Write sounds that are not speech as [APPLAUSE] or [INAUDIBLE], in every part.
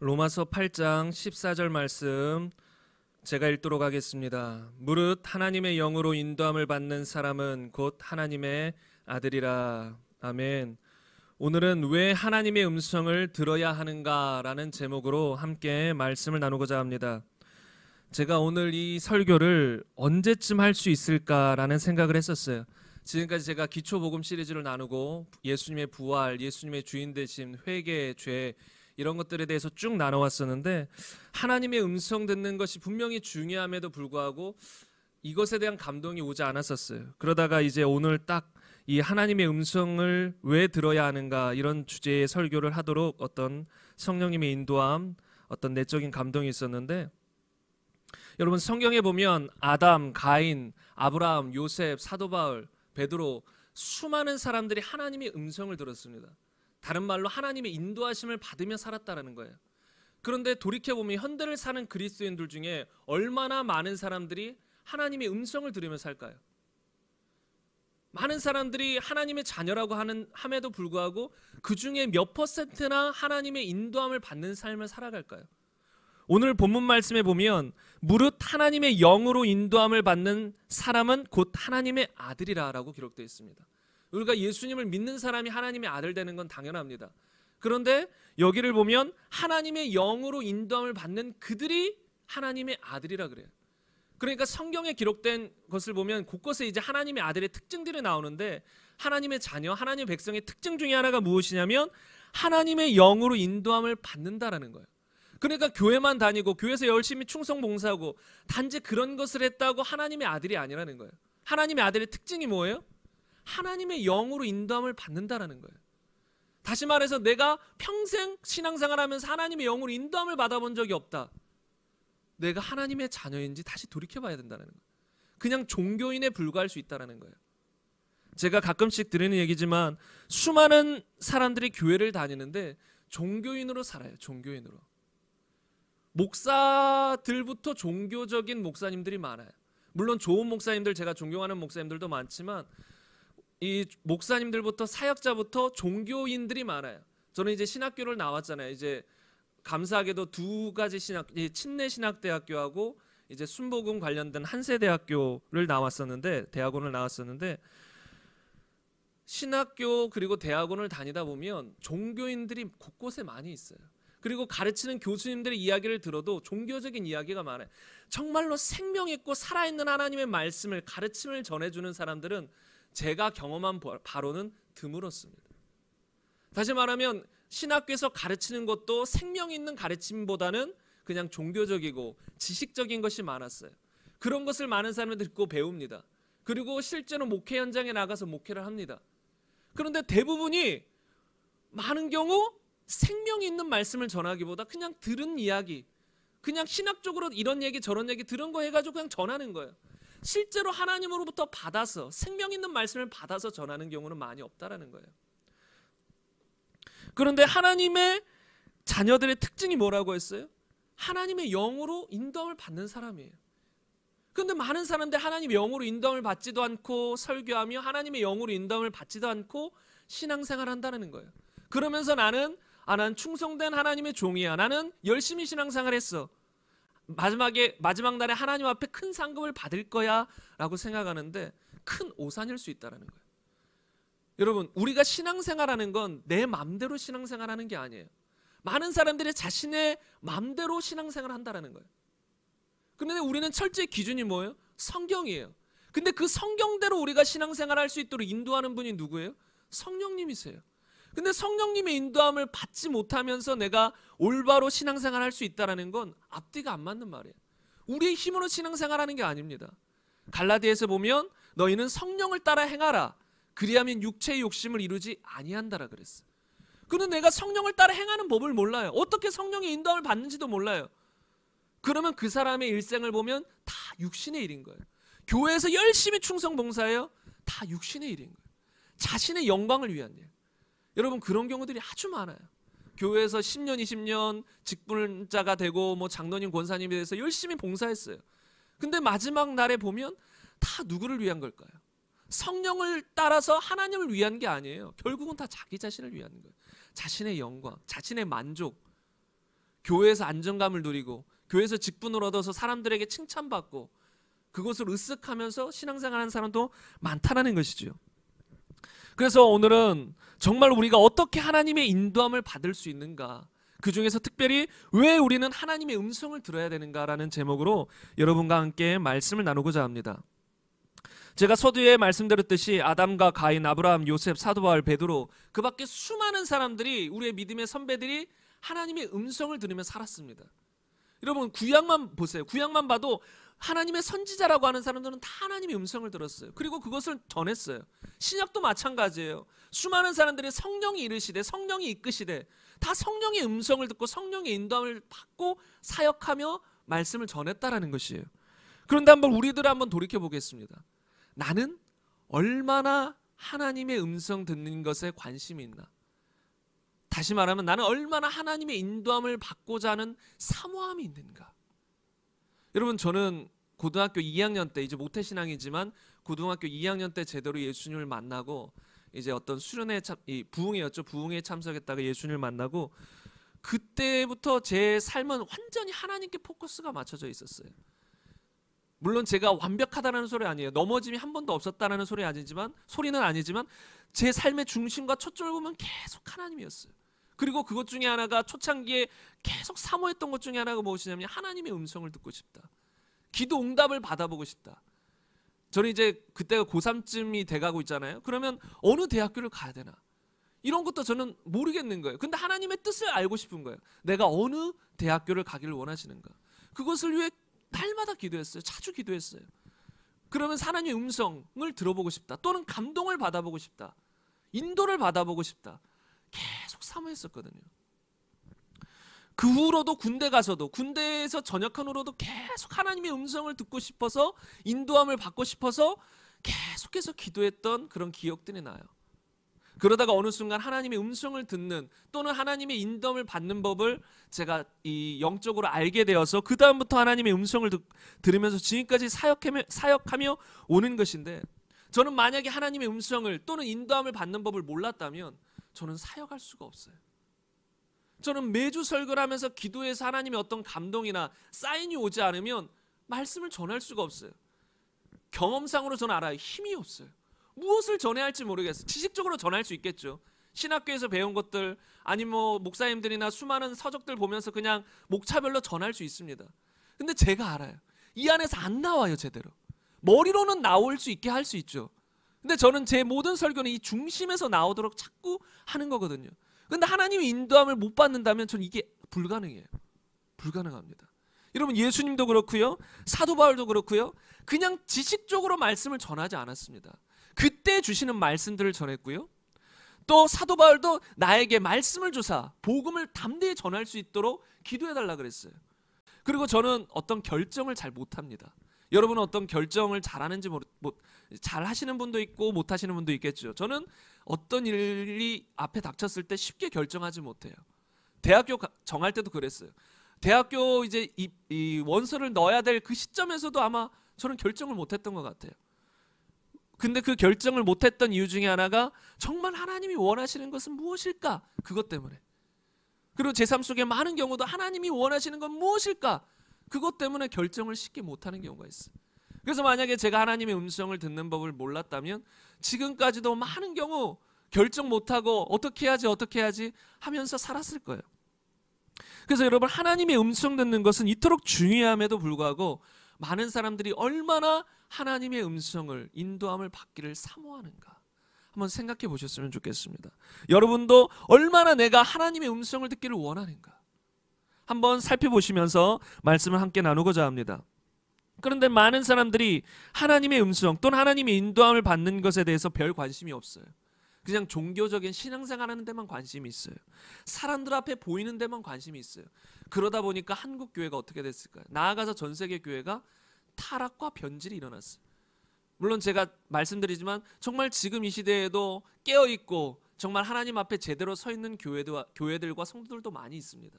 로마서 8장 14절 말씀 제가 읽도록 하겠습니다. 무릇 하나님의 영으로 인도함을 받는 사람은 곧 하나님의 아들이라. 아멘. 오늘은 왜 하나님의 음성을 들어야 하는가라는 제목으로 함께 말씀을 나누고자 합니다. 제가 오늘 이 설교를 언제쯤 할 수 있을까라는 생각을 했었어요. 지금까지 제가 기초복음 시리즈를 나누고 예수님의 부활, 예수님의 주인 되심, 회개, 죄 이런 것들에 대해서 쭉 나눠왔었는데 하나님의 음성 듣는 것이 분명히 중요함에도 불구하고 이것에 대한 감동이 오지 않았었어요. 그러다가 이제 오늘 딱 이 하나님의 음성을 왜 들어야 하는가 이런 주제의 설교를 하도록 어떤 성령님의 인도함, 어떤 내적인 감동이 있었는데 여러분 성경에 보면 아담, 가인, 아브라함, 요셉, 사도 바울, 베드로 수많은 사람들이 하나님의 음성을 들었습니다. 다른 말로 하나님의 인도하심을 받으며 살았다라는 거예요. 그런데 돌이켜 보면 현대를 사는 그리스도인들 중에 얼마나 많은 사람들이 하나님의 음성을 들으며 살까요? 많은 사람들이 하나님의 자녀라고 하는 함에도 불구하고 그 중에 몇 퍼센트나 하나님의 인도함을 받는 삶을 살아갈까요? 오늘 본문 말씀에 보면 무릇 하나님의 영으로 인도함을 받는 사람은 곧 하나님의 아들이라라고 기록되어 있습니다. 우리가 예수님을 믿는 사람이 하나님의 아들 되는 건 당연합니다. 그런데 여기를 보면 하나님의 영으로 인도함을 받는 그들이 하나님의 아들이라 그래요. 그러니까 성경에 기록된 것을 보면 곳곳에 이제 하나님의 아들의 특징들이 나오는데 하나님의 자녀, 하나님의 백성의 특징 중에 하나가 무엇이냐면 하나님의 영으로 인도함을 받는다라는 거예요. 그러니까 교회만 다니고 교회에서 열심히 충성 봉사하고 단지 그런 것을 했다고 하나님의 아들이 아니라는 거예요. 하나님의 아들의 특징이 뭐예요? 하나님의 영으로 인도함을 받는다라는 거예요. 다시 말해서 내가 평생 신앙생활 하면서 하나님의 영으로 인도함을 받아본 적이 없다. 내가 하나님의 자녀인지 다시 돌이켜봐야 된다는 거예요. 그냥 종교인에 불과할 수 있다는 거예요. 제가 가끔씩 드리는 얘기지만 수많은 사람들이 교회를 다니는데 종교인으로 살아요. 종교인으로. 목사들부터 종교적인 목사님들이 많아요. 물론 좋은 목사님들 제가 존경하는 목사님들도 많지만 이 목사님들부터 사역자부터 종교인들이 많아요. 저는 이제 신학교를 나왔잖아요. 이제 감사하게도 두 가지 신학, 친내 신학대학교하고 이제 순복음 관련된 한세대학교를 나왔었는데 대학원을 나왔었는데 신학교 그리고 대학원을 다니다 보면 종교인들이 곳곳에 많이 있어요. 그리고 가르치는 교수님들의 이야기를 들어도 종교적인 이야기가 많아요. 정말로 생명 있고 살아있는 하나님의 말씀을 가르침을 전해주는 사람들은 제가 경험한 바로는 드물었습니다. 다시 말하면 신학교에서 가르치는 것도 생명 있는 가르침보다는 그냥 종교적이고 지식적인 것이 많았어요. 그런 것을 많은 사람들 듣고 배웁니다. 그리고 실제로 목회 현장에 나가서 목회를 합니다. 그런데 대부분이 많은 경우 생명 있는 말씀을 전하기보다 그냥 들은 이야기, 그냥 신학적으로 이런 얘기 저런 얘기 들은 거 해가지고 그냥 전하는 거예요. 실제로 하나님으로부터 받아서 생명 있는 말씀을 받아서 전하는 경우는 많이 없다라는 거예요. 그런데 하나님의 자녀들의 특징이 뭐라고 했어요? 하나님의 영으로 인도함을 받는 사람이에요. 그런데 많은 사람들 하나님의 영으로 인도함을 받지도 않고 설교하며 하나님의 영으로 인도함을 받지도 않고 신앙생활 한다는 거예요. 그러면서 나는 아, 난 충성된 하나님의 종이야. 나는 열심히 신앙생활 했어. 마지막에 마지막 날에 하나님 앞에 큰 상금을 받을 거야라고 생각하는데 큰 오산일 수 있다라는 거예요. 여러분, 우리가 신앙생활하는 건내 마음대로 신앙생활하는 게 아니에요. 많은 사람들이 자신의 마음대로 신앙생활 한다라는 거예요. 그런데 우리는 철저히 기준이 뭐예요? 성경이에요. 근데 그 성경대로 우리가 신앙생활 할수 있도록 인도하는 분이 누구예요? 성령님이세요. 근데 성령님의 인도함을 받지 못하면서 내가 올바로 신앙생활 할수 있다는 라건 앞뒤가 안 맞는 말이에요. 우리의 힘으로 신앙생활 하는 게 아닙니다. 갈라디에서 보면 너희는 성령을 따라 행하라. 그리하면 육체의 욕심을 이루지 아니한다라 그랬어. 그런데 내가 성령을 따라 행하는 법을 몰라요. 어떻게 성령의 인도함을 받는지도 몰라요. 그러면 그 사람의 일생을 보면 다 육신의 일인 거예요. 교회에서 열심히 충성 봉사해요. 다 육신의 일인 거예요. 자신의 영광을 위한 일. 여러분 그런 경우들이 아주 많아요. 교회에서 10년, 20년 직분자가 되고 뭐 장로님, 권사님에 대해서 열심히 봉사했어요. 근데 마지막 날에 보면 다 누구를 위한 걸까요? 성령을 따라서 하나님을 위한 게 아니에요. 결국은 다 자기 자신을 위한 거예요. 자신의 영광, 자신의 만족, 교회에서 안정감을 누리고 교회에서 직분을 얻어서 사람들에게 칭찬받고 그것을 으쓱하면서 신앙생활하는 사람도 많다라는 것이죠. 그래서 오늘은 정말 우리가 어떻게 하나님의 인도함을 받을 수 있는가 그 중에서 특별히 왜 우리는 하나님의 음성을 들어야 되는가라는 제목으로 여러분과 함께 말씀을 나누고자 합니다. 제가 서두에 말씀드렸듯이 아담과 가인, 아브라함, 요셉, 사도바울, 베드로 그 밖에 수많은 사람들이 우리의 믿음의 선배들이 하나님의 음성을 들으며 살았습니다. 여러분 구약만 보세요. 구약만 봐도 하나님의 선지자라고 하는 사람들은 다 하나님의 음성을 들었어요. 그리고 그것을 전했어요. 신약도 마찬가지예요. 수많은 사람들이 성령이 이르시되 성령이 이끄시되 다 성령의 음성을 듣고 성령의 인도함을 받고 사역하며 말씀을 전했다라는 것이에요. 그런데 한번 우리들 한번 돌이켜 보겠습니다. 나는 얼마나 하나님의 음성 듣는 것에 관심이 있나? 다시 말하면 나는 얼마나 하나님의 인도함을 받고자 하는 사모함이 있는가? 여러분 저는 고등학교 2학년 때 이제 모태신앙이지만 고등학교 2학년 때 제대로 예수님을 만나고 이제 어떤 수련회 참, 이 부흥회였죠 부흥회 참석했다가 예수님을 만나고 그때부터 제 삶은 완전히 하나님께 포커스가 맞춰져 있었어요. 물론 제가 완벽하다는 소리 아니에요. 넘어짐이 한 번도 없었다는 소리 아니지만 소리는 아니지만 제 삶의 중심과 첫줄을은 계속 하나님이었어요. 그리고 그것 중에 하나가 초창기에 계속 사모했던 것 중에 하나가 무엇이냐면 하나님의 음성을 듣고 싶다. 기도 응답을 받아보고 싶다. 저는 이제 그때가 고3쯤이 돼가고 있잖아요. 그러면 어느 대학교를 가야 되나? 이런 것도 저는 모르겠는 거예요. 근데 하나님의 뜻을 알고 싶은 거예요. 내가 어느 대학교를 가기를 원하시는가? 그것을 위해 날마다 기도했어요. 자주 기도했어요. 그러면 하나님의 음성을 들어보고 싶다. 또는 감동을 받아보고 싶다. 인도를 받아보고 싶다. 계속 사모했었거든요. 그 후로도 군대 가서도 군대에서 전역한 후로도 계속 하나님의 음성을 듣고 싶어서 인도함을 받고 싶어서 계속해서 기도했던 그런 기억들이 나요. 그러다가 어느 순간 하나님의 음성을 듣는 또는 하나님의 인도함을 받는 법을 제가 이 영적으로 알게 되어서 그 다음부터 하나님의 음성을 듣, 들으면서 지금까지 사역하며, 사역하며 오는 것인데 저는 만약에 하나님의 음성을 또는 인도함을 받는 법을 몰랐다면 저는 사역할 수가 없어요. 저는 매주 설교를 하면서 기도해서 하나님의 어떤 감동이나 사인이 오지 않으면 말씀을 전할 수가 없어요. 경험상으로 저는 알아요. 힘이 없어요. 무엇을 전해야 할지 모르겠어요. 지식적으로 전할 수 있겠죠. 신학교에서 배운 것들 아니면 뭐 목사님들이나 수많은 서적들 보면서 그냥 목차별로 전할 수 있습니다. 근데 제가 알아요. 이 안에서 안 나와요, 제대로. 머리로는 나올 수 있게 할 수 있죠. 근데 저는 제 모든 설교는 이 중심에서 나오도록 자꾸 하는 거거든요. 근데 하나님의 인도함을 못 받는다면 저는 이게 불가능해요. 불가능합니다. 여러분 예수님도 그렇고요. 사도 바울도 그렇고요. 그냥 지식적으로 말씀을 전하지 않았습니다. 그때 주시는 말씀들을 전했고요. 또 사도 바울도 나에게 말씀을 주사 복음을 담대히 전할 수 있도록 기도해 달라 그랬어요. 그리고 저는 어떤 결정을 잘 못합니다. 여러분 어떤 결정을 잘하는지 모르, 뭐, 잘하시는 분도 있고 못하시는 분도 있겠죠. 저는 어떤 일이 앞에 닥쳤을 때 쉽게 결정하지 못해요. 대학교 가, 정할 때도 그랬어요. 대학교 이제 이, 이 원서를 넣어야 될 그 시점에서도 아마 저는 결정을 못했던 것 같아요. 근데 그 결정을 못했던 이유 중에 하나가 정말 하나님이 원하시는 것은 무엇일까? 그것 때문에. 그리고 제 삶 속에 많은 경우도 하나님이 원하시는 건 무엇일까? 그것 때문에 결정을 쉽게 못하는 경우가 있어요. 그래서 만약에 제가 하나님의 음성을 듣는 법을 몰랐다면 지금까지도 많은 경우 결정 못하고 어떻게 해야지 어떻게 해야지 하면서 살았을 거예요. 그래서 여러분 하나님의 음성 듣는 것은 이토록 중요함에도 불구하고 많은 사람들이 얼마나 하나님의 음성을 인도함을 받기를 사모하는가 한번 생각해 보셨으면 좋겠습니다. 여러분도 얼마나 내가 하나님의 음성을 듣기를 원하는가 한번 살펴보시면서 말씀을 함께 나누고자 합니다. 그런데 많은 사람들이 하나님의 음성 또는 하나님의 인도함을 받는 것에 대해서 별 관심이 없어요. 그냥 종교적인 신앙생활 하는 데만 관심이 있어요. 사람들 앞에 보이는 데만 관심이 있어요. 그러다 보니까 한국 교회가 어떻게 됐을까요? 나아가서 전 세계 교회가 타락과 변질이 일어났어요. 물론 제가 말씀드리지만 정말 지금 이 시대에도 깨어 있고 정말 하나님 앞에 제대로 서 있는 교회들과 성도들도 많이 있습니다.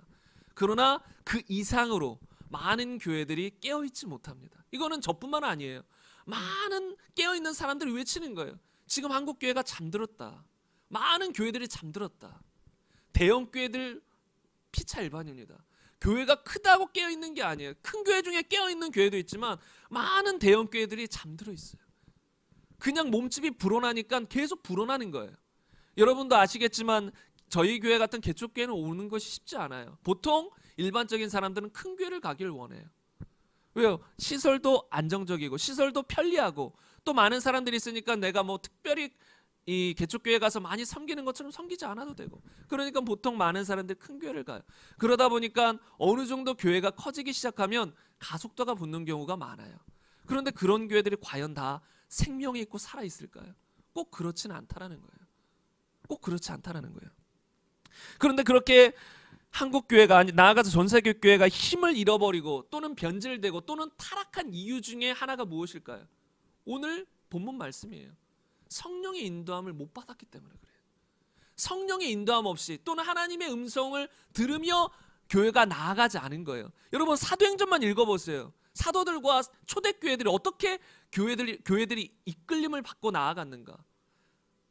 그러나 그 이상으로 많은 교회들이 깨어있지 못합니다. 이거는 저뿐만 아니에요. 많은 깨어있는 사람들을 외치는 거예요. 지금 한국 교회가 잠들었다. 많은 교회들이 잠들었다. 대형 교회들 피차 일반입니다. 교회가 크다고 깨어 있는 게 아니에요. 큰 교회 중에 깨어 있는 교회도 있지만 많은 대형 교회들이 잠들어 있어요. 그냥 몸집이 불어나니까 계속 불어나는 거예요. 여러분도 아시겠지만 저희 교회 같은 개척교회는 오는 것이 쉽지 않아요. 보통 일반적인 사람들은 큰 교회를 가길 원해요. 왜요? 시설도 안정적이고 시설도 편리하고 또 많은 사람들이 있으니까 내가 뭐 특별히 이 개척교회 가서 많이 섬기는 것처럼 섬기지 않아도 되고 그러니까 보통 많은 사람들이 큰 교회를 가요. 그러다 보니까 어느 정도 교회가 커지기 시작하면 가속도가 붙는 경우가 많아요. 그런데 그런 교회들이 과연 다 생명이 있고 살아 있을까요? 꼭그렇진 않다라는 거예요. 꼭 그렇지 않다라는 거예요. 그런데 그렇게 한국 교회가 나아가서 전 세계 교회가 힘을 잃어버리고 또는 변질되고 또는 타락한 이유 중에 하나가 무엇일까요? 오늘 본문 말씀이에요. 성령의 인도함을 못 받았기 때문에 그래요. 성령의 인도함 없이 또는 하나님의 음성을 들으며 교회가 나아가지 않은 거예요. 여러분 사도행전만 읽어보세요. 사도들과 초대 교회들이 어떻게 교회들이 교회들이 이끌림을 받고 나아갔는가?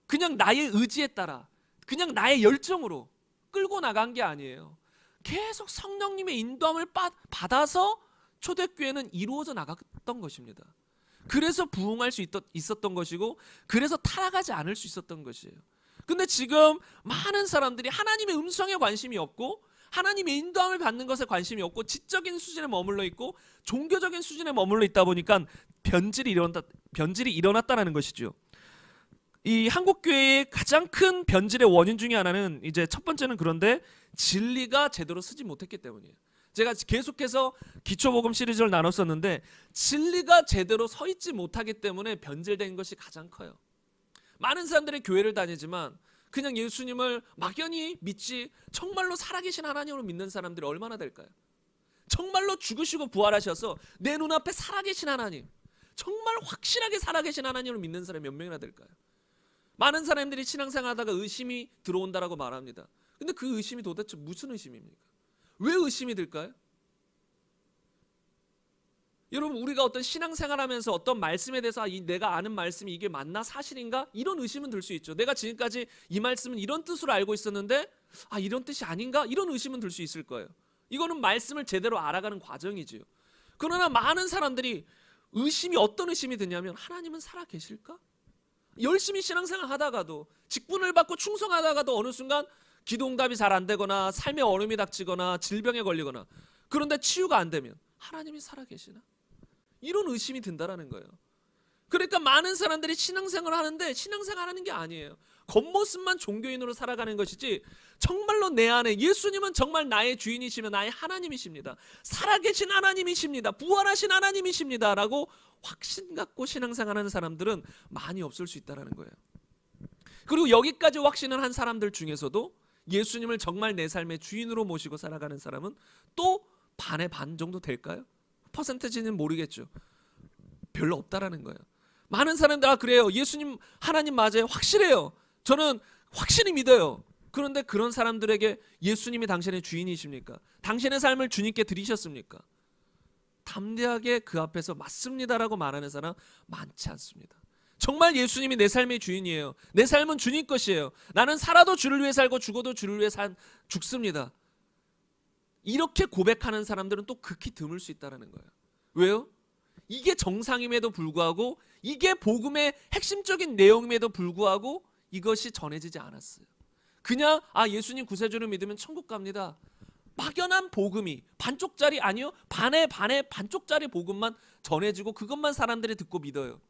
그냥 나의 의지에 따라 그냥 나의 열정으로 끌고 나간 게 아니에요. 계속 성령님의 인도함을 받아서 초대교회는 이루어져 나갔던 것입니다. 그래서 부흥할 수 있었던 것이고 그래서 타락하지 않을 수 있었던 것이에요. 근데 지금 많은 사람들이 하나님의 음성에 관심이 없고 하나님의 인도함을 받는 것에 관심이 없고 지적인 수준에 머물러 있고 종교적인 수준에 머물러 있다 보니까 변질이 일어났다 는 것이죠. 이 한국 교회의 가장 큰 변질의 원인 중에 하나는 이제 첫 번째는 그런데 진리가 제대로 쓰지 못했기 때문이에요. 제가 계속해서 기초복음 시리즈를 나눴었는데 진리가 제대로 서 있지 못하기 때문에 변질된 것이 가장 커요. 많은 사람들이 교회를 다니지만 그냥 예수님을 막연히 믿지 정말로 살아계신 하나님으로 믿는 사람들이 얼마나 될까요? 정말로 죽으시고 부활하셔서 내 눈앞에 살아계신 하나님 정말 확실하게 살아계신 하나님을 믿는 사람이 몇 명이나 될까요? 많은 사람들이 신앙생활하다가 의심이 들어온다라고 말합니다. 근데 그 의심이 도대체 무슨 의심입니까? 왜 의심이 들까요? 여러분 우리가 어떤 신앙생활하면서 어떤 말씀에 대해서 아, 이 내가 아는 말씀이 이게 맞나 사실인가 이런 의심은 들 수 있죠. 내가 지금까지 이 말씀은 이런 뜻으로 알고 있었는데 아 이런 뜻이 아닌가 이런 의심은 들 수 있을 거예요. 이거는 말씀을 제대로 알아가는 과정이지요. 그러나 많은 사람들이 의심이 어떤 의심이 드냐면 하나님은 살아 계실까? 열심히 신앙생활 하다가도 직분을 받고 충성하다가도 어느 순간 기도응답이 잘 안 되거나 삶에 얼음이 닥치거나 질병에 걸리거나 그런데 치유가 안 되면 하나님이 살아계시나? 이런 의심이 든다라는 거예요. 그러니까 많은 사람들이 신앙생활 하는데 신앙생활 하는 게 아니에요. 겉모습만 종교인으로 살아가는 것이지 정말로 내 안에 예수님은 정말 나의 주인이시며 나의 하나님이십니다. 살아계신 하나님이십니다. 부활하신 하나님이십니다라고 확신 갖고 신앙생활하는 사람들은 많이 없을 수 있다라는 거예요. 그리고 여기까지 확신을 한 사람들 중에서도 예수님을 정말 내 삶의 주인으로 모시고 살아가는 사람은 또 반의 반 정도 될까요? 퍼센트지는 모르겠죠. 별로 없다라는 거예요. 많은 사람들 아 그래요. 예수님 하나님 맞아요. 확실해요. 저는 확실히 믿어요. 그런데 그런 사람들에게 예수님이 당신의 주인이십니까? 당신의 삶을 주님께 드리셨습니까? 담대하게 그 앞에서 맞습니다라고 말하는 사람 많지 않습니다. 정말 예수님이 내 삶의 주인이에요. 내 삶은 주님 것이에요. 나는 살아도 주를 위해 살고 죽어도 주를 위해 산, 죽습니다. 이렇게 고백하는 사람들은 또 극히 드물 수 있다는 라 거예요. 왜요? 이게 정상임에도 불구하고 이게 복음의 핵심적인 내용임에도 불구하고 이것이 전해지지 않았어요. 그냥 아 예수님 구세주를 믿으면 천국 갑니다. 막연한 복음이 반쪽짜리 아니요 반에 반에 반쪽짜리 복음만 전해지고 그것만 사람들이 듣고 믿어요.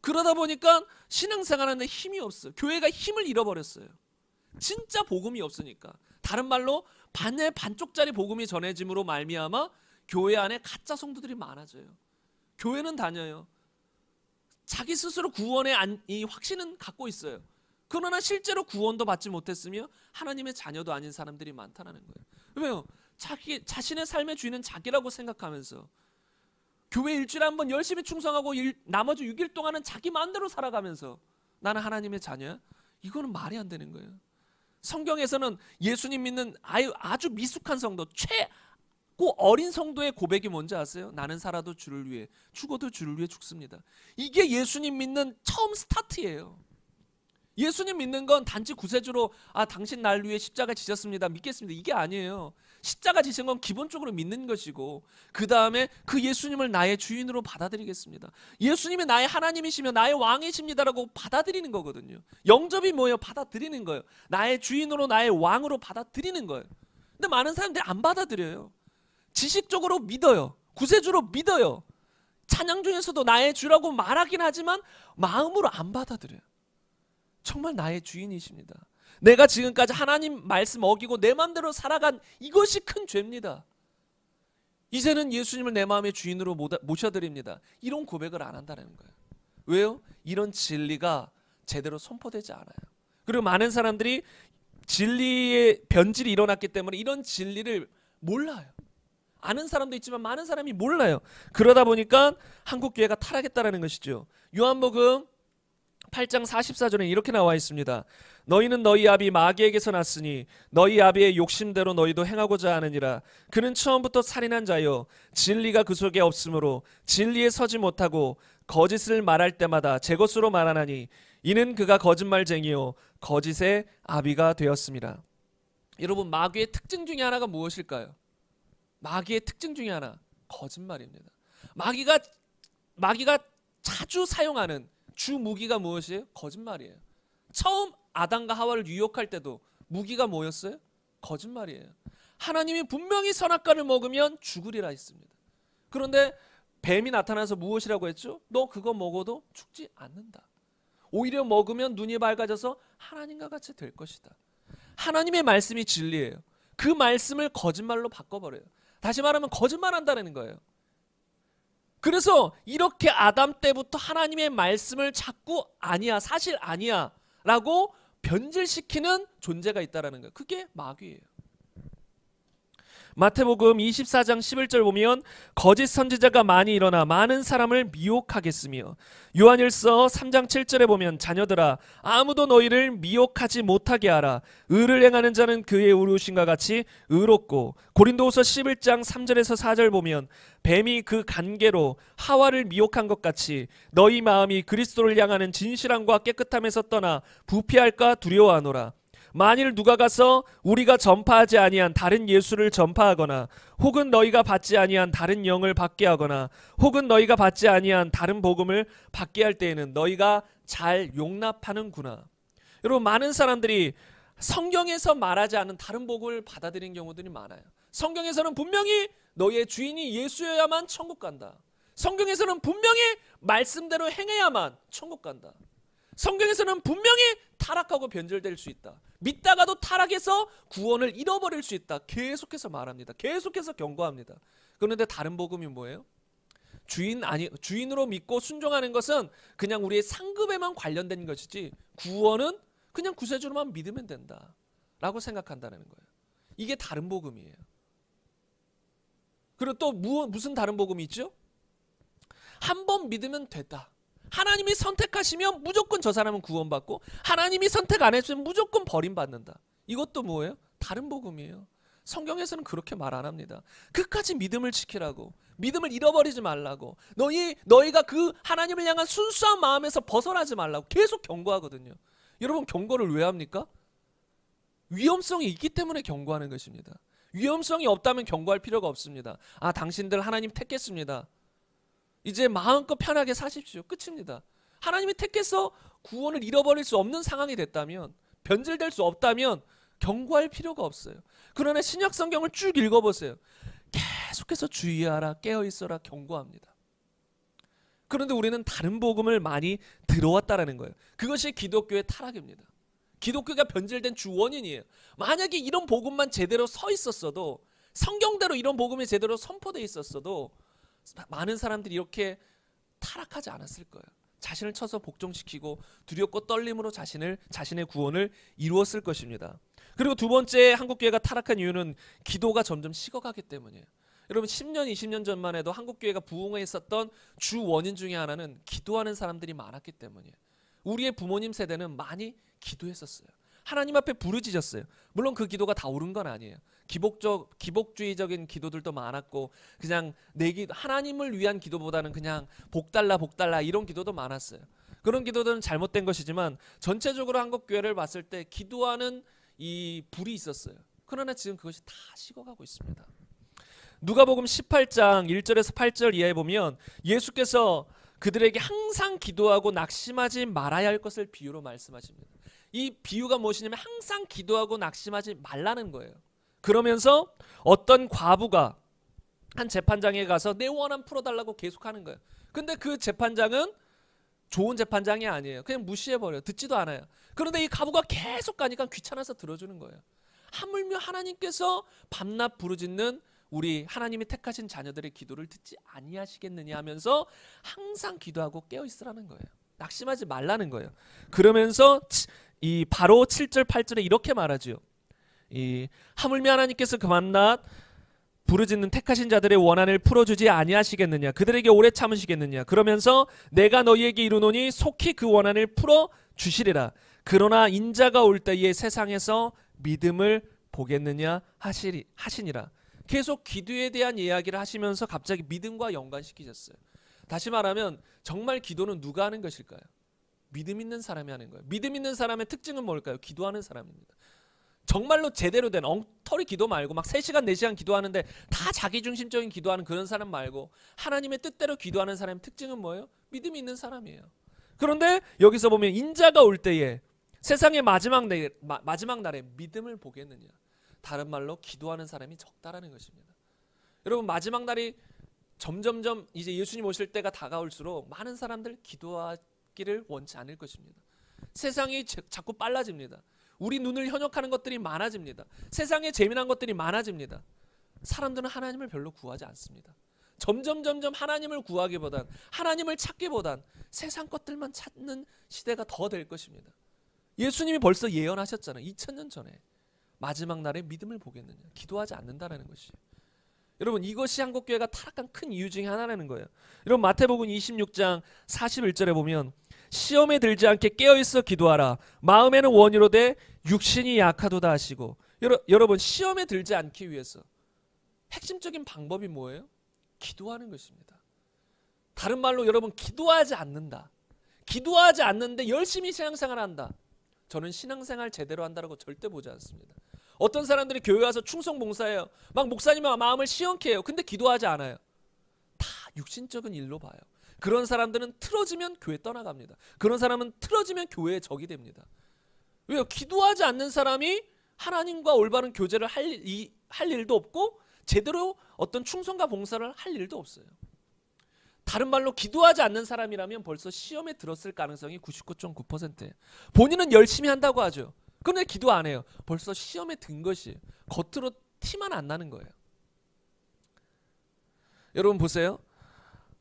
그러다 보니까 신앙생활하는데 힘이 없어요. 교회가 힘을 잃어버렸어요. 진짜 복음이 없으니까 다른 말로 반에 반쪽짜리 복음이 전해짐으로 말미암아 교회 안에 가짜 성도들이 많아져요. 교회는 다녀요. 자기 스스로 구원의 안, 이 확신은 갖고 있어요. 그러나 실제로 구원도 받지 못했으며 하나님의 자녀도 아닌 사람들이 많다는 거예요. 왜요? 자기 자신의 삶의 주인은 자기라고 생각하면서 교회 일주일에 한 번 열심히 충성하고 일, 나머지 6일 동안은 자기 마음대로 살아가면서 나는 하나님의 자녀야. 이거는 말이 안 되는 거예요. 성경에서는 예수님 믿는 아유, 아주 미숙한 성도, 최그 어린 성도의 고백이 뭔지 아세요? 나는 살아도 주를 위해 죽어도 주를 위해 죽습니다. 이게 예수님 믿는 처음 스타트예요. 예수님 믿는 건 단지 구세주로 아 당신 날 위해 십자가 지셨습니다 믿겠습니다 이게 아니에요 십자가 지신 건 기본적으로 믿는 것이고 그 다음에 그 예수님을 나의 주인으로 받아들이겠습니다 예수님이 나의 하나님이시며 나의 왕이십니다라고 받아들이는 거거든요 영접이 뭐예요 받아들이는 거예요 나의 주인으로 나의 왕으로 받아들이는 거예요 근데 많은 사람들이 안 받아들여요 지식적으로 믿어요. 구세주로 믿어요. 찬양 중에서도 나의 주라고 말하긴 하지만 마음으로 안 받아들여요. 정말 나의 주인이십니다. 내가 지금까지 하나님 말씀 어기고 내 마음대로 살아간 이것이 큰 죄입니다. 이제는 예수님을 내 마음의 주인으로 모셔드립니다. 이런 고백을 안 한다는 거예요. 왜요? 이런 진리가 제대로 선포되지 않아요. 그리고 많은 사람들이 진리의 변질이 일어났기 때문에 이런 진리를 몰라요. 아는 사람도 있지만 많은 사람이 몰라요. 그러다 보니까 한국 교회가 타락했다라는 것이죠. 요한복음 8장 44절에 이렇게 나와 있습니다. 너희는 너희 아비 마귀에게서 났으니 너희 아비의 욕심대로 너희도 행하고자 하느니라. 그는 처음부터 살인한 자요 진리가 그 속에 없으므로 진리에 서지 못하고 거짓을 말할 때마다 제 것으로 말하나니 이는 그가 거짓말쟁이요 거짓의 아비가 되었습니다. 여러분 마귀의 특징 중에 하나가 무엇일까요? 마귀의 특징 중에 하나 거짓말입니다. 마귀가 마귀가 자주 사용하는 주 무기가 무엇이에요? 거짓말이에요. 처음 아담과 하와를 유혹할 때도 무기가 뭐였어요? 거짓말이에요. 하나님이 분명히 선악과를 먹으면 죽으리라 했습니다. 그런데 뱀이 나타나서 무엇이라고 했죠? 너 그거 먹어도 죽지 않는다. 오히려 먹으면 눈이 밝아져서 하나님과 같이 될 것이다. 하나님의 말씀이 진리예요. 그 말씀을 거짓말로 바꿔버려요. 다시 말하면 거짓말한다는 거예요. 그래서 이렇게 아담 때부터 하나님의 말씀을 자꾸 아니야 사실 아니야라고 변질시키는 존재가 있다는 거예요. 그게 마귀예요. 마태복음 24장 11절 보면 거짓 선지자가 많이 일어나 많은 사람을 미혹하겠으며 요한일서 3장 7절에 보면 자녀들아 아무도 너희를 미혹하지 못하게 하라 의를 행하는 자는 그의 의로우신과 같이 의롭고 고린도후서 11장 3절에서 4절 보면 뱀이 그 간계로 하와를 미혹한 것 같이 너희 마음이 그리스도를 향하는 진실함과 깨끗함에서 떠나 부패할까 두려워하노라 만일 누가 가서 우리가 전파하지 아니한 다른 예수를 전파하거나 혹은 너희가 받지 아니한 다른 영을 받게 하거나 혹은 너희가 받지 아니한 다른 복음을 받게 할 때에는 너희가 잘 용납하는구나. 여러분 많은 사람들이 성경에서 말하지 않은 다른 복을 받아들인 경우들이 많아요. 성경에서는 분명히 너의 주인이 예수여야만 천국 간다. 성경에서는 분명히 말씀대로 행해야만 천국 간다. 성경에서는 분명히 타락하고 변절될 수 있다. 믿다가도 타락해서 구원을 잃어버릴 수 있다. 계속해서 말합니다. 계속해서 경고합니다. 그런데 다른 복음이 뭐예요? 주인 아니 주인으로 믿고 순종하는 것은 그냥 우리의 상급에만 관련된 것이지 구원은 그냥 구세주로만 믿으면 된다라고 생각한다는 거예요. 이게 다른 복음이에요. 그리고 또 무, 무슨 다른 복음이 있죠? 한 번 믿으면 됐다. 하나님이 선택하시면 무조건 저 사람은 구원받고 하나님이 선택 안했으면 무조건 버림받는다. 이것도 뭐예요? 다른 복음이에요. 성경에서는 그렇게 말 안 합니다. 끝까지 믿음을 지키라고 믿음을 잃어버리지 말라고 너희 너희가 그 하나님을 향한 순수한 마음에서 벗어나지 말라고 계속 경고하거든요. 여러분 경고를 왜 합니까? 위험성이 있기 때문에 경고하는 것입니다. 위험성이 없다면 경고할 필요가 없습니다. 아 당신들 하나님 택했습니다. 이제 마음껏 편하게 사십시오. 끝입니다. 하나님이 택해서 구원을 잃어버릴 수 없는 상황이 됐다면 변질될 수 없다면 경고할 필요가 없어요. 그러나 신약 성경을 쭉 읽어보세요. 계속해서 주의하라, 깨어있어라, 경고합니다. 그런데 우리는 다른 복음을 많이 들어왔다라는 거예요. 그것이 기독교의 타락입니다. 기독교가 변질된 주원인이에요. 만약에 이런 복음만 제대로 서 있었어도 성경대로 이런 복음이 제대로 선포돼 있었어도 많은 사람들이 이렇게 타락하지 않았을 거예요. 자신을 쳐서 복종시키고 두렵고 떨림으로 자신을 자신의 구원을 이루었을 것입니다. 그리고 두 번째 한국 교회가 타락한 이유는 기도가 점점 식어가기 때문이에요. 여러분 10년, 20년 전만 해도 한국 교회가 부흥에 었던주 원인 중에 하나는 기도하는 사람들이 많았기 때문이에요. 우리의 부모님 세대는 많이 기도했었어요. 하나님 앞에 부르짖었어요. 물론 그 기도가 다 옳은 건 아니에요. 기복적 기복주의적인 기도들도 많았고 그냥 내기 하나님을 위한 기도보다는 그냥 복 달라 복 달라 이런 기도도 많았어요. 그런 기도들은 잘못된 것이지만 전체적으로 한국 교회를 봤을 때 기도하는 이 불이 있었어요. 그러나 지금 그것이 다 식어가고 있습니다. 누가복음 18장 1절에서 8절 이하에 보면 예수께서 그들에게 항상 기도하고 낙심하지 말아야 할 것을 비유로 말씀하십니다. 이 비유가 무엇이냐면 항상 기도하고 낙심하지 말라는 거예요. 그러면서 어떤 과부가 한 재판장에 가서 내 원한 풀어달라고 계속하는 거예요. 근데 그 재판장은 좋은 재판장이 아니에요. 그냥 무시해버려요. 듣지도 않아요. 그런데 이 과부가 계속 가니까 귀찮아서 들어주는 거예요. 하물며 하나님께서 밤낮 부르짖는 우리 하나님이 택하신 자녀들의 기도를 듣지 아니하시겠느냐 하면서 항상 기도하고 깨어 있으라는 거예요. 낙심하지 말라는 거예요. 그러면서 이 바로 7절 8절에 이렇게 말하죠이 하물며 하나님께서 그만 낮 부르짖는 택하신 자들의 원한을 풀어주지 아니하시겠느냐 그들에게 오래 참으시겠느냐 그러면서 내가 너희에게 이르노니 속히 그 원한을 풀어 주시리라 그러나 인자가 올 때에 세상에서 믿음을 보겠느냐 하시리 하시니라 계속 기도에 대한 이야기를 하시면서 갑자기 믿음과 연관시키셨어요 다시 말하면 정말 기도는 누가 하는 것일까요? 믿음 있는 사람이 하는 거예요. 믿음 있는 사람의 특징은 뭘까요? 기도하는 사람입니다. 정말로 제대로 된 엉터리 기도 말고 막 3시간 4시간 기도하는데 다 자기 중심적인 기도하는 그런 사람 말고 하나님의 뜻대로 기도하는 사람의 특징은 뭐예요? 믿음이 있는 사람이에요. 그런데 여기서 보면 인자가 올 때에 세상의 마지막 날, 마지막 날에 믿음을 보겠느냐. 다른 말로 기도하는 사람이 적다라는 것입니다. 여러분 마지막 날이 점점점 이제 예수님 오실 때가 다가올수록 많은 사람들 기도하 있기를 원치 않을 것입니다. 세상이 자꾸 빨라집니다. 우리 눈을 현혹하는 것들이 많아집니다. 세상에 재미난 것들이 많아집니다. 사람들은 하나님을 별로 구하지 않습니다. 점점 점점 하나님을 구하기보단 하나님을 찾기보단 세상 것들만 찾는 시대가 더 될 것입니다. 예수님이 벌써 예언하셨잖아요. 2000년 전에 마지막 날에 믿음을 보겠느냐. 기도하지 않는다라는 것이. 여러분 이것이 한국 교회가 타락한 큰 이유 중에 하나라는 거예요. 여러분 마태복음 26장 41절에 보면 시험에 들지 않게 깨어있어 기도하라. 마음에는 원이로 돼 육신이 약하도다 하시고 여러, 여러분 시험에 들지 않기 위해서 핵심적인 방법이 뭐예요? 기도하는 것입니다. 다른 말로 여러분 기도하지 않는다. 기도하지 않는데 열심히 신앙생활 한다. 저는 신앙생활 제대로 한다고 절대 보지 않습니다. 어떤 사람들이 교회 와서 충성 봉사해요. 막 목사님의 마음을 시원케 해요. 근데 기도하지 않아요. 다 육신적인 일로 봐요. 그런 사람들은 틀어지면 교회 떠나갑니다. 그런 사람은 틀어지면 교회의 적이 됩니다. 왜요? 기도하지 않는 사람이 하나님과 올바른 교제를 할, 이, 할 일도 없고 제대로 어떤 충성과 봉사를 할 일도 없어요. 다른 말로 기도하지 않는 사람이라면 벌써 시험에 들었을 가능성이 99.9%예요. 본인은 열심히 한다고 하죠. 근데 기도 안 해요. 벌써 시험에 든 것이 겉으로 티만 안 나는 거예요. 여러분 보세요.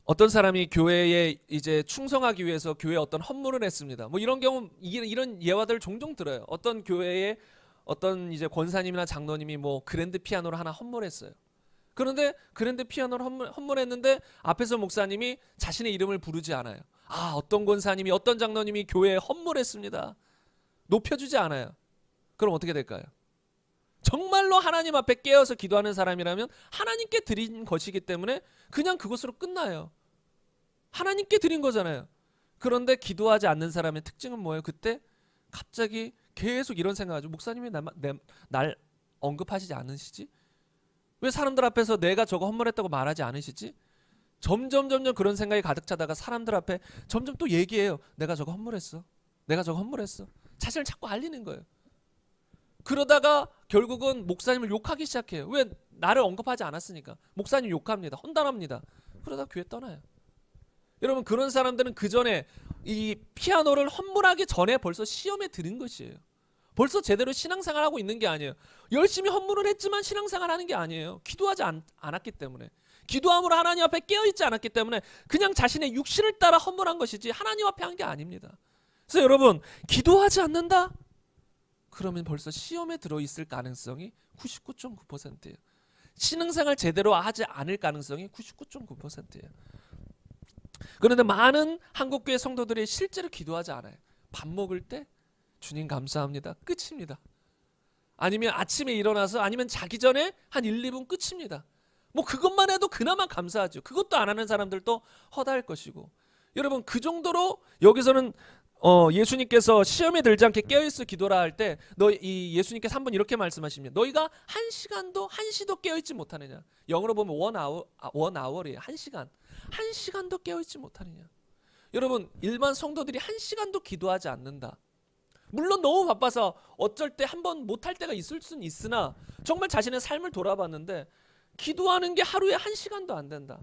어떤 사람이 교회에 이제 충성하기 위해서 교회에 어떤 헌물을 했습니다. 뭐 이런 경우 이런 예화들 종종 들어요. 어떤 교회에 어떤 이제 권사님이나 장로님이 뭐 그랜드 피아노를 하나 헌물했어요. 그런데 그랜드 피아노를 헌물, 헌물했는데 앞에서 목사님이 자신의 이름을 부르지 않아요. 아 어떤 권사님이 어떤 장로님이 교회에 헌물했습니다. 높여주지 않아요. 그럼 어떻게 될까요? 정말로 하나님 앞에 깨어서 기도하는 사람이라면 하나님께 드린 것이기 때문에 그냥 그것으로 끝나요. 하나님께 드린 거잖아요. 그런데 기도하지 않는 사람의 특징은 뭐예요? 그때 갑자기 계속 이런 생각하죠. 목사님이 나, 내, 날 언급하시지 않으시지? 왜 사람들 앞에서 내가 저거 헌물했다고 말하지 않으시지? 점점 점점 그런 생각이 가득 차다가 사람들 앞에 점점 또 얘기해요. 내가 저거 헌물했어. 내가 저거 헌물했어. 자신을 자꾸 알리는 거예요. 그러다가 결국은 목사님을 욕하기 시작해요. 왜 나를 언급하지 않았으니까 목사님 욕합니다. 헌단합니다. 그러다 교회 떠나요. 여러분 그런 사람들은 그 전에 이 피아노를 헌물하기 전에 벌써 시험에 드는 것이에요. 벌써 제대로 신앙생활 하고 있는 게 아니에요. 열심히 헌물을 했지만 신앙생활 하는 게 아니에요. 기도하지 않, 않았기 때문에. 기도함으로 하나님 앞에 깨어있지 않았기 때문에 그냥 자신의 육신을 따라 헌물한 것이지 하나님 앞에 한 게 아닙니다. 그래서 여러분 기도하지 않는다? 그러면 벌써 시험에 들어있을 가능성이 99.9%예요. 신흥생활 제대로 하지 않을 가능성이 99.9%예요. 그런데 많은 한국교회 성도들이 실제로 기도하지 않아요. 밥 먹을 때 주님 감사합니다. 끝입니다. 아니면 아침에 일어나서 아니면 자기 전에 한 1, 2분 끝입니다. 뭐 그것만 해도 그나마 감사하죠. 그것도 안 하는 사람들도 허다할 것이고. 여러분 그 정도로 여기서는 어, 예수님께서 시험에 들지 않게 깨어있어 기도라 할 때 너 이 예수님께서 한번 이렇게 말씀하십니다. 너희가 한 시간도 한 시도 깨어있지 못하느냐. 영어로 보면 원 아워 아워리한 시간 한 시간도 깨어있지 못하느냐. 여러분 일반 성도들이 한 시간도 기도하지 않는다. 물론 너무 바빠서 어쩔 때 한 번 못할 때가 있을 수 있으나 정말 자신의 삶을 돌아봤는데 기도하는 게 하루에 한 시간도 안 된다.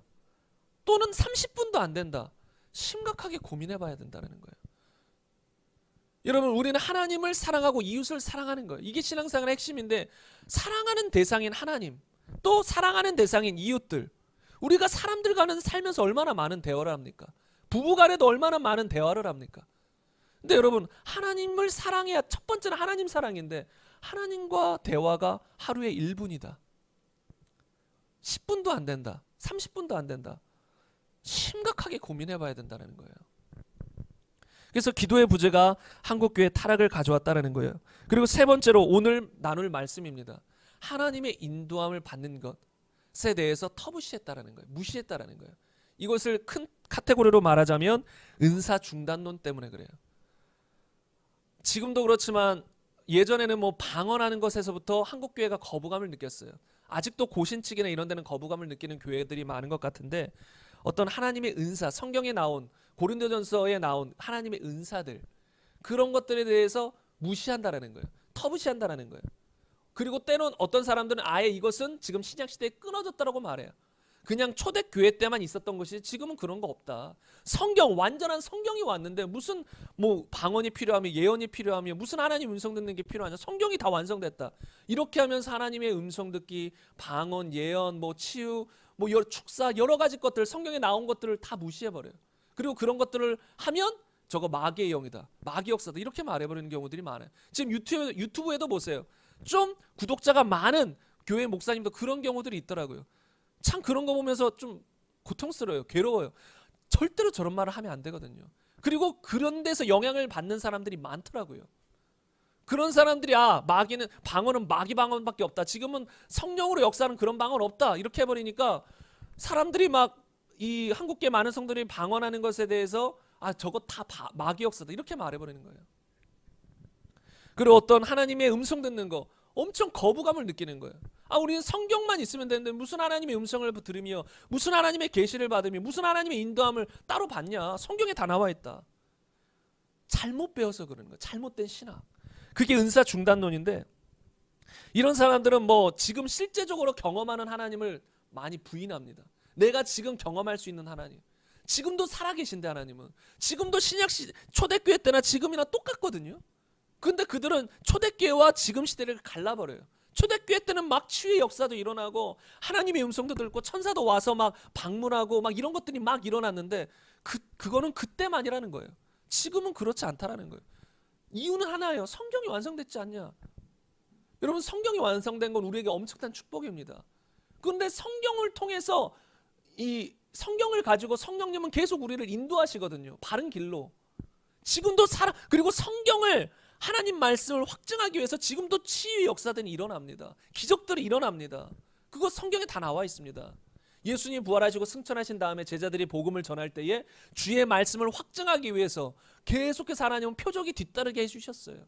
또는 30분도 안 된다. 심각하게 고민해 봐야 된다는 거예요. 여러분 우리는 하나님을 사랑하고 이웃을 사랑하는 거예요. 이게 신앙생활의 핵심인데 사랑하는 대상인 하나님 또 사랑하는 대상인 이웃들 우리가 사람들과는 살면서 얼마나 많은 대화를 합니까? 부부간에도 얼마나 많은 대화를 합니까? 근데 여러분 하나님을 사랑해야 첫 번째는 하나님 사랑인데 하나님과 대화가 하루에 1분이다. 10분도 안 된다. 30분도 안 된다. 심각하게 고민해 봐야 된다는 거예요. 그래서 기도의 부재가 한국교회 타락을 가져왔다라는 거예요. 그리고 세 번째로 오늘 나눌 말씀입니다. 하나님의 인도함을 받는 것에 대해서 터부시했다라는 거예요. 무시했다라는 거예요. 이것을 큰 카테고리로 말하자면 은사 중단론 때문에 그래요. 지금도 그렇지만 예전에는 뭐 방언하는 것에서부터 한국 교회가 거부감을 느꼈어요. 아직도 고신측이나 이런 데는 거부감을 느끼는 교회들이 많은 것 같은데 어떤 하나님의 은사, 성경에 나온 고린도전서에 나온 하나님의 은사들 그런 것들에 대해서 무시한다라는 거예요. 터부시한다라는 거예요. 그리고 때론 어떤 사람들은 아예 이것은 지금 신약 시대에 끊어졌다라고 말해요. 그냥 초대 교회 때만 있었던 것이 지금은 그런 거 없다. 성경 완전한 성경이 왔는데 무슨 뭐 방언이 필요하며 예언이 필요하며 무슨 하나님 음성 듣는 게 필요하냐? 성경이 다 완성됐다. 이렇게 하면서 하나님의 음성 듣기, 방언, 예언, 뭐 치유, 뭐 여러, 축사 여러 가지 것들 성경에 나온 것들을 다 무시해 버려요. 그리고 그런 것들을 하면 저거 마귀의 영이다. 마귀 역사다. 이렇게 말해 버리는 경우들이 많아요. 지금 유튜브 유튜브에도 보세요. 좀 구독자가 많은 교회 목사님도 그런 경우들이 있더라고요. 참 그런 거 보면서 좀 고통스러워요. 괴로워요. 절대로 저런 말을 하면 안 되거든요. 그리고 그런 데서 영향을 받는 사람들이 많더라고요. 그런 사람들이 아 마귀는 방언은 마귀 방언밖에 없다. 지금은 성령으로 역사는 그런 방언 없다. 이렇게 해버리니까 사람들이 막 이 한국계 많은 성들이 방언하는 것에 대해서 아 저거 다 바, 마귀 역사다 이렇게 말해버리는 거예요. 그리고 어떤 하나님의 음성 듣는 거 엄청 거부감을 느끼는 거예요. 아 우리는 성경만 있으면 되는데 무슨 하나님의 음성을 들으며 무슨 하나님의 계시를 받으며 무슨 하나님의 인도함을 따로 받냐? 성경에 다 나와 있다. 잘못 배워서 그러는 거예요. 잘못된 신학. 그게 은사 중단론인데 이런 사람들은 뭐 지금 실제적으로 경험하는 하나님을 많이 부인합니다. 내가 지금 경험할 수 있는 하나님. 지금도 살아계신데 하나님은 지금도 신약 시 초대교회 때나 지금이나 똑같거든요. 근데 그들은 초대교회와 지금 시대를 갈라버려요. 초대교회 때는 막 치유의 역사도 일어나고 하나님의 음성도 들고 천사도 와서 막 방문하고 막 이런 것들이 막 일어났는데 그 그거는 그때만이라는 거예요. 지금은 그렇지 않다라는 거예요. 이유는 하나예요. 성경이 완성됐지 않냐. 여러분 성경이 완성된 건 우리에게 엄청난 축복입니다. 그런데 성경을 통해서 이 성경을 가지고 성령님은 계속 우리를 인도하시거든요. 바른 길로. 지금도 살아 그리고 성경을 하나님 말씀을 확증하기 위해서 지금도 치유 역사들이 일어납니다. 기적들이 일어납니다. 그거 성경에 다 나와 있습니다. 예수님 부활하시고 승천하신 다음에 제자들이 복음을 전할 때에 주의 말씀을 확증하기 위해서 계속해서 하나님은 표적이 뒤따르게 해주셨어요.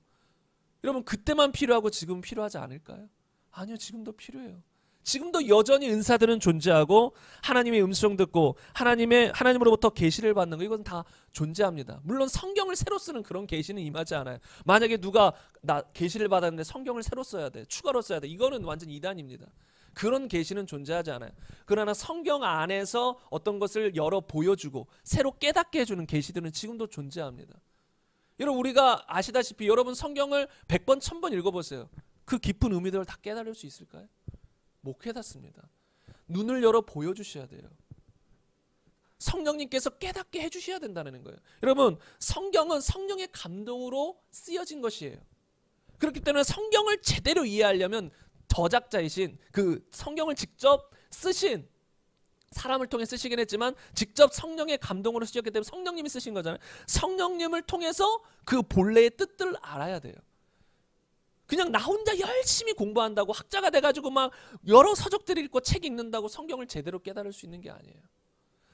여러분 그때만 필요하고 지금 필요하지 않을까요? 아니요 지금도 필요해요. 지금도 여전히 은사들은 존재하고 하나님의 음성 듣고 하나님의 하나님으로부터 계시를 받는 거 이건 다 존재합니다. 물론 성경을 새로 쓰는 그런 계시는 임하지 않아요. 만약에 누가 나 계시를 받았는데 성경을 새로 써야 돼. 추가로 써야 돼. 이거는 완전 이단입니다. 그런 계시는 존재하지 않아요. 그러나 성경 안에서 어떤 것을 열어 보여주고 새로 깨닫게 해주는 계시들은 지금도 존재합니다. 여러분 우리가 아시다시피 여러분 성경을 100번 1000번 읽어보세요. 그 깊은 의미들을 다 깨달을 수 있을까요? 못 깨닫습니다. 눈을 열어 보여주셔야 돼요. 성령님께서 깨닫게 해주셔야 된다는 거예요. 여러분 성경은 성령의 감동으로 쓰여진 것이에요. 그렇기 때문에 성경을 제대로 이해하려면 저작자이신 그 성경을 직접 쓰신 사람을 통해 쓰시긴 했지만 직접 성령의 감동으로 쓰셨기 때문에 성령님이 쓰신 거잖아요. 성령님을 통해서 그 본래의 뜻들을 알아야 돼요. 그냥 나 혼자 열심히 공부한다고 학자가 돼가지고 막 여러 서적들 읽고 책 읽는다고 성경을 제대로 깨달을 수 있는 게 아니에요.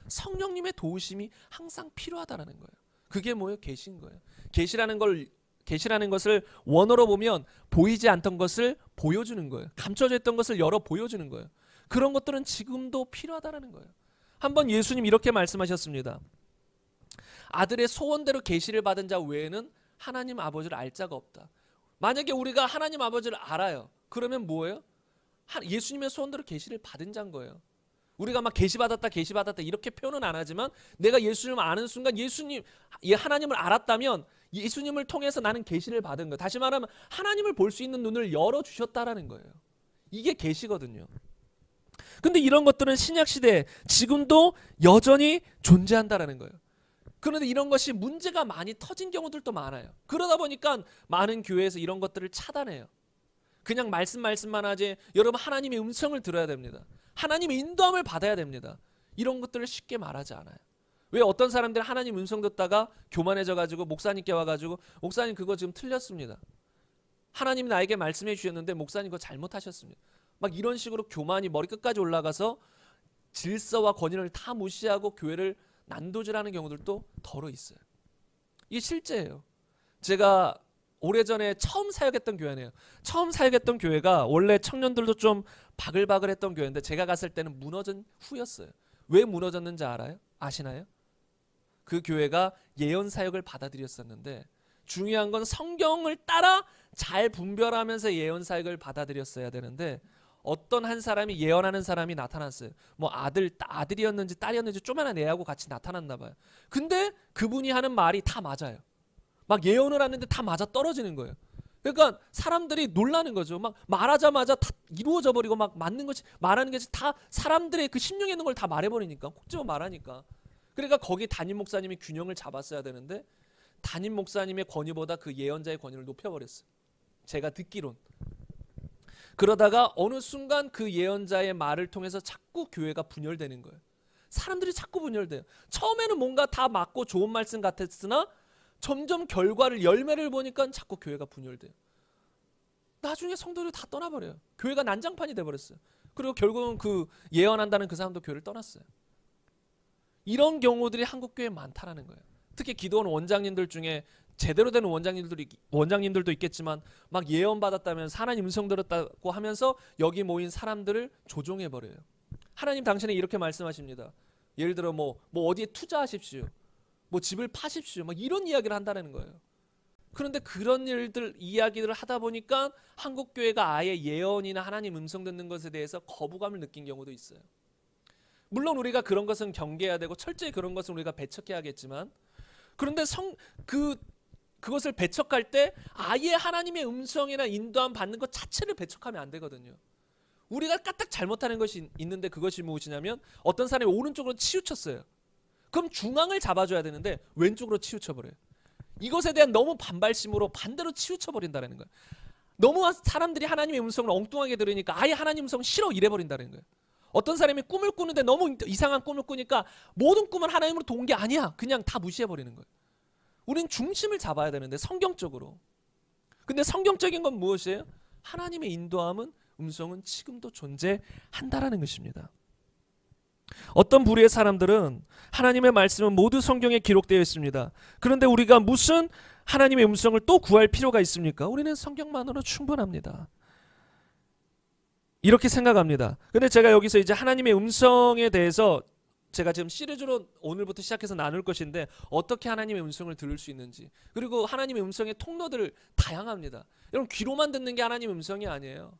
성령님의 도우심이 항상 필요하다라는 거예요. 그게 뭐예요? 계신 거예요. 계시라는 걸 계시라는 것을 원어로 보면 보이지 않던 것을 보여주는 거예요. 감춰져 있던 것을 열어 보여주는 거예요. 그런 것들은 지금도 필요하다라는 거예요. 한번 예수님 이렇게 말씀하셨습니다. 아들의 소원대로 계시를 받은 자 외에는 하나님 아버지를 알 자가 없다. 만약에 우리가 하나님 아버지를 알아요. 그러면 뭐예요? 예수님의 소원대로 계시를 받은 자인 거예요. 우리가 막 계시받았다 계시받았다 이렇게 표현은 안 하지만 내가 예수님을 아는 순간 예수님 하나님을 알았다면 예수님을 통해서 나는 계시를 받은 거예요 다시 말하면 하나님을 볼 수 있는 눈을 열어 주셨다라는 거예요. 이게 계시거든요. 근데 이런 것들은 신약 시대에 지금도 여전히 존재한다라는 거예요. 그런데 이런 것이 문제가 많이 터진 경우들도 많아요. 그러다 보니까 많은 교회에서 이런 것들을 차단해요. 그냥 말씀 말씀만 하지 여러분 하나님의 음성을 들어야 됩니다. 하나님의 인도함을 받아야 됩니다. 이런 것들을 쉽게 말하지 않아요. 왜 어떤 사람들은 하나님 음성 듣다가 교만해져 가지고 목사님께 와 가지고 목사님 그거 지금 틀렸습니다. 하나님 나에게 말씀해 주셨는데 목사님 그거 잘못하셨습니다. 막 이런 식으로 교만이 머리 끝까지 올라가서 질서와 권위를 다 무시하고 교회를 난도질하는 경우들도 더러 있어요. 이게 실제예요. 제가 오래전에 처음 사역했던 교회네요. 처음 사역했던 교회가 원래 청년들도 좀 바글바글했던 교회인데 제가 갔을 때는 무너진 후였어요. 왜 무너졌는지 알아요? 아시나요? 그 교회가 예언 사역을 받아들였었는데 중요한 건 성경을 따라 잘 분별하면서 예언 사역을 받아들였어야 되는데 어떤 한 사람이 예언하는 사람이 나타났어요. 뭐 아들, 아들이었는지 딸이었는지 조만한 애하고 같이 나타났나 봐요. 근데 그분이 하는 말이 다 맞아요. 막 예언을 하는데 다 맞아 떨어지는 거예요. 그러니까 사람들이 놀라는 거죠. 막 말하자마자 다 이루어져 버리고 막 맞는 것이 말하는 것이 다 사람들의 그 심령에 있는 걸 다 말해 버리니까 콕 집어 말하니까. 그러니까 거기 담임 목사님이 균형을 잡았어야 되는데 담임 목사님의 권위보다 그 예언자의 권위를 높여 버렸어요. 제가 듣기론. 그러다가 어느 순간 그 예언자의 말을 통해서 자꾸 교회가 분열되는 거예요. 사람들이 자꾸 분열돼요. 처음에는 뭔가 다 맞고 좋은 말씀 같았으나 점점 결과를 열매를 보니까 자꾸 교회가 분열돼요. 나중에 성도들 다 떠나버려요. 교회가 난장판이 돼버렸어요. 그리고 결국은 그 예언한다는 그 사람도 교회를 떠났어요. 이런 경우들이 한국 교회에 많다라는 거예요. 특히 기도원 원장님들 중에 제대로 된 원장님들이 원장님들도 있겠지만 막 예언 받았다면 하나님 음성 들었다고 하면서 여기 모인 사람들을 조종해 버려요. 하나님 당신이 이렇게 말씀하십니다. 예를 들어 뭐뭐 뭐 어디에 투자하십시오. 뭐 집을 파십시오. 막 뭐 이런 이야기를 한다는 거예요. 그런데 그런 일들 이야기들을 하다 보니까 한국 교회가 아예 예언이나 하나님 음성 듣는 것에 대해서 거부감을 느낀 경우도 있어요. 물론 우리가 그런 것은 경계해야 되고 철저히 그런 것은 우리가 배척해야 겠지만 그런데 성 그 그것을 배척할 때 아예 하나님의 음성이나 인도함 받는 것 자체를 배척하면 안 되거든요. 우리가 까딱 잘못하는 것이 있는데 그것이 무엇이냐면 어떤 사람이 오른쪽으로 치우쳤어요. 그럼 중앙을 잡아줘야 되는데 왼쪽으로 치우쳐버려요. 이것에 대한 너무 반발심으로 반대로 치우쳐버린다는 거예요. 너무 사람들이 하나님의 음성을 엉뚱하게 들으니까 아예 하나님 음성 싫어 이래버린다는 거예요. 어떤 사람이 꿈을 꾸는데 너무 이상한 꿈을 꾸니까 모든 꿈은 하나님으로 도게 아니야. 그냥 다 무시해버리는 거예요. 우린 중심을 잡아야 되는데 성경적으로. 근데 성경적인 건 무엇이에요? 하나님의 인도함은 음성은 지금도 존재한다라는 것입니다. 어떤 부류의 사람들은 하나님의 말씀은 모두 성경에 기록되어 있습니다. 그런데 우리가 무슨 하나님의 음성을 또 구할 필요가 있습니까? 우리는 성경만으로 충분합니다. 이렇게 생각합니다. 근데 제가 여기서 이제 하나님의 음성에 대해서 제가 지금 시리즈로 오늘부터 시작해서 나눌 것인데 어떻게 하나님의 음성을 들을 수 있는지 그리고 하나님의 음성의 통로들을 다양합니다. 여러분 귀로만 듣는 게 하나님의 음성이 아니에요.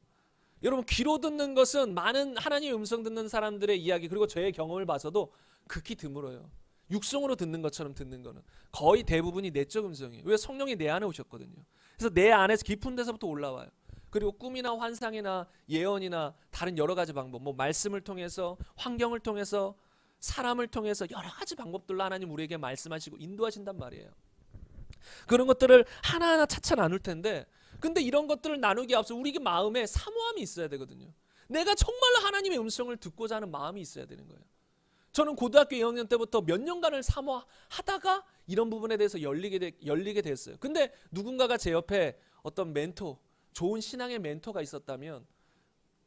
여러분 귀로 듣는 것은 많은 하나님의 음성 듣는 사람들의 이야기 그리고 저의 경험을 봐서도 극히 드물어요. 육성으로 듣는 것처럼 듣는 거는 거의 대부분이 내적 음성이에요. 왜 성령이 내 안에 오셨거든요. 그래서 내 안에서 깊은 데서부터 올라와요. 그리고 꿈이나 환상이나 예언이나 다른 여러 가지 방법, 뭐 말씀을 통해서 환경을 통해서 사람을 통해서 여러 가지 방법들로 하나님 우리에게 말씀하시고 인도하신단 말이에요. 그런 것들을 하나하나 차차 나눌 텐데 근데 이런 것들을 나누기 앞서 우리 마음에 사모함이 있어야 되거든요. 내가 정말로 하나님의 음성을 듣고자 하는 마음이 있어야 되는 거예요. 저는 고등학교 2학년 때부터 몇 년간을 사모하다가 이런 부분에 대해서 열리게, 되, 열리게 됐어요. 근데 누군가가 제 옆에 어떤 멘토, 좋은 신앙의 멘토가 있었다면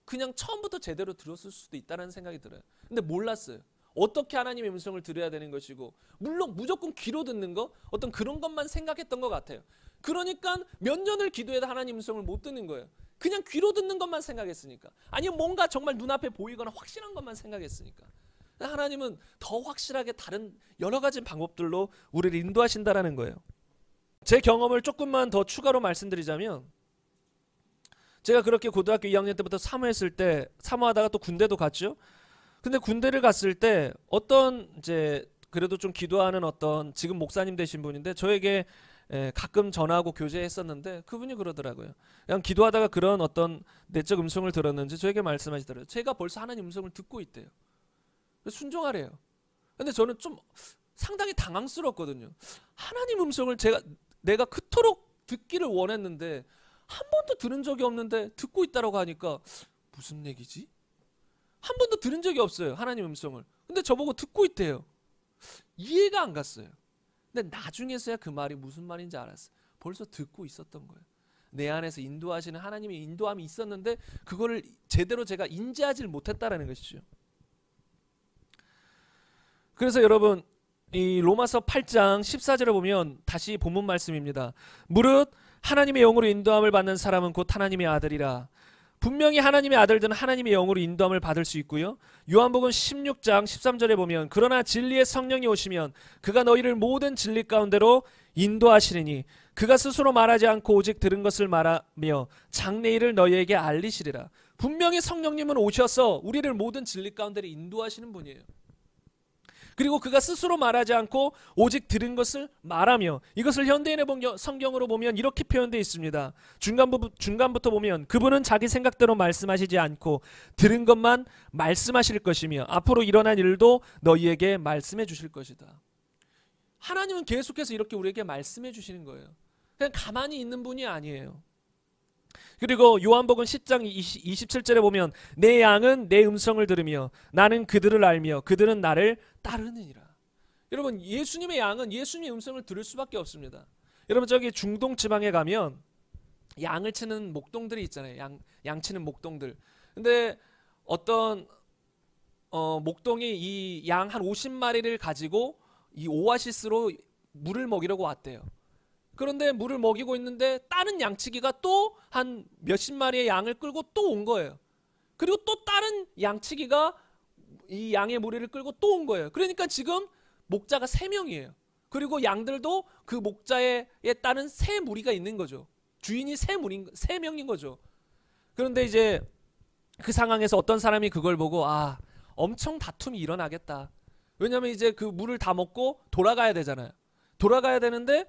그냥 처음부터 제대로 들었을 수도 있다는 생각이 들어요. 근데 몰랐어요. 어떻게 하나님의 음성을 들어야 되는 것이고 물론 무조건 귀로 듣는 거 어떤 그런 것만 생각했던 것 같아요. 그러니까 몇 년을 기도해도 하나님 음성을 못 듣는 거예요. 그냥 귀로 듣는 것만 생각했으니까. 아니면 뭔가 정말 눈앞에 보이거나 확실한 것만 생각했으니까. 하나님은 더 확실하게 다른 여러 가지 방법들로 우리를 인도하신다라는 거예요. 제 경험을 조금만 더 추가로 말씀드리자면 제가 그렇게 고등학교 2학년 때부터 사무했을 때 사무하다가 또 군대도 갔죠. 근데 군대를 갔을 때 어떤 이제 그래도 좀 기도하는 어떤 지금 목사님 되신 분인데 저에게 예, 가끔 전화하고 교제했었는데 그분이 그러더라고요. 그냥 기도하다가 그런 어떤 내적 음성을 들었는지 저에게 말씀하시더라고요. 제가 벌써 하나님 음성을 듣고 있대요. 순종하래요. 근데 저는 좀 상당히 당황스럽거든요. 하나님 음성을 제가 내가 그토록 듣기를 원했는데 한 번도 들은 적이 없는데 듣고 있다라고 하니까 무슨 얘기지? 한 번도 들은 적이 없어요. 하나님 음성을. 근데 저보고 듣고 있대요. 이해가 안 갔어요. 근데 나중에서야 그 말이 무슨 말인지 알았어. 벌써 듣고 있었던 거예요. 내 안에서 인도하시는 하나님의 인도함이 있었는데 그거를 제대로 제가 인지하지 못했다라는 것이죠. 그래서 여러분 이 로마서 8장 14절을 보면 다시 본문 말씀입니다. 무릇 하나님의 영으로 인도함을 받는 사람은 곧 하나님의 아들이라. 분명히 하나님의 아들들은 하나님의 영으로 인도함을 받을 수 있고요. 요한복음 16장 13절에 보면 그러나 진리의 성령이 오시면 그가 너희를 모든 진리 가운데로 인도하시리니 그가 스스로 말하지 않고 오직 들은 것을 말하며 장래일을 너희에게 알리시리라. 분명히 성령님은 오셔서 우리를 모든 진리 가운데로 인도하시는 분이에요. 그리고 그가 스스로 말하지 않고 오직 들은 것을 말하며 이것을 현대인의 성경으로 보면 이렇게 표현되어 있습니다. 중간부, 중간부터 보면 그분은 자기 생각대로 말씀하시지 않고 들은 것만 말씀하실 것이며 앞으로 일어난 일도 너희에게 말씀해 주실 것이다. 하나님은 계속해서 이렇게 우리에게 말씀해 주시는 거예요. 그냥 가만히 있는 분이 아니에요. 그리고 요한복음 10장 20, 27절에 보면 내 양은 내 음성을 들으며 나는 그들을 알며 그들은 나를 따르느니라. 여러분 예수님의 양은 예수님의 음성을 들을 수밖에 없습니다. 여러분 저기 중동 지방에 가면 양을 치는 목동들이 있잖아요. 양, 양 치는 목동들. 근데 어떤 어, 목동이 이 양 한 50마리를 가지고 이 오아시스로 물을 먹이려고 왔대요. 그런데 물을 먹이고 있는데 다른 양치기가 또 한 몇십 마리의 양을 끌고 또 온 거예요. 그리고 또 다른 양치기가 이 양의 무리를 끌고 또 온 거예요. 그러니까 지금 목자가 세 명이에요. 그리고 양들도 그 목자에 따른 세 무리가 있는 거죠. 주인이 세 무리 세 명인 거죠. 그런데 이제 그 상황에서 어떤 사람이 그걸 보고 아 엄청 다툼이 일어나겠다. 왜냐면 이제 그 물을 다 먹고 돌아가야 되잖아요. 돌아가야 되는데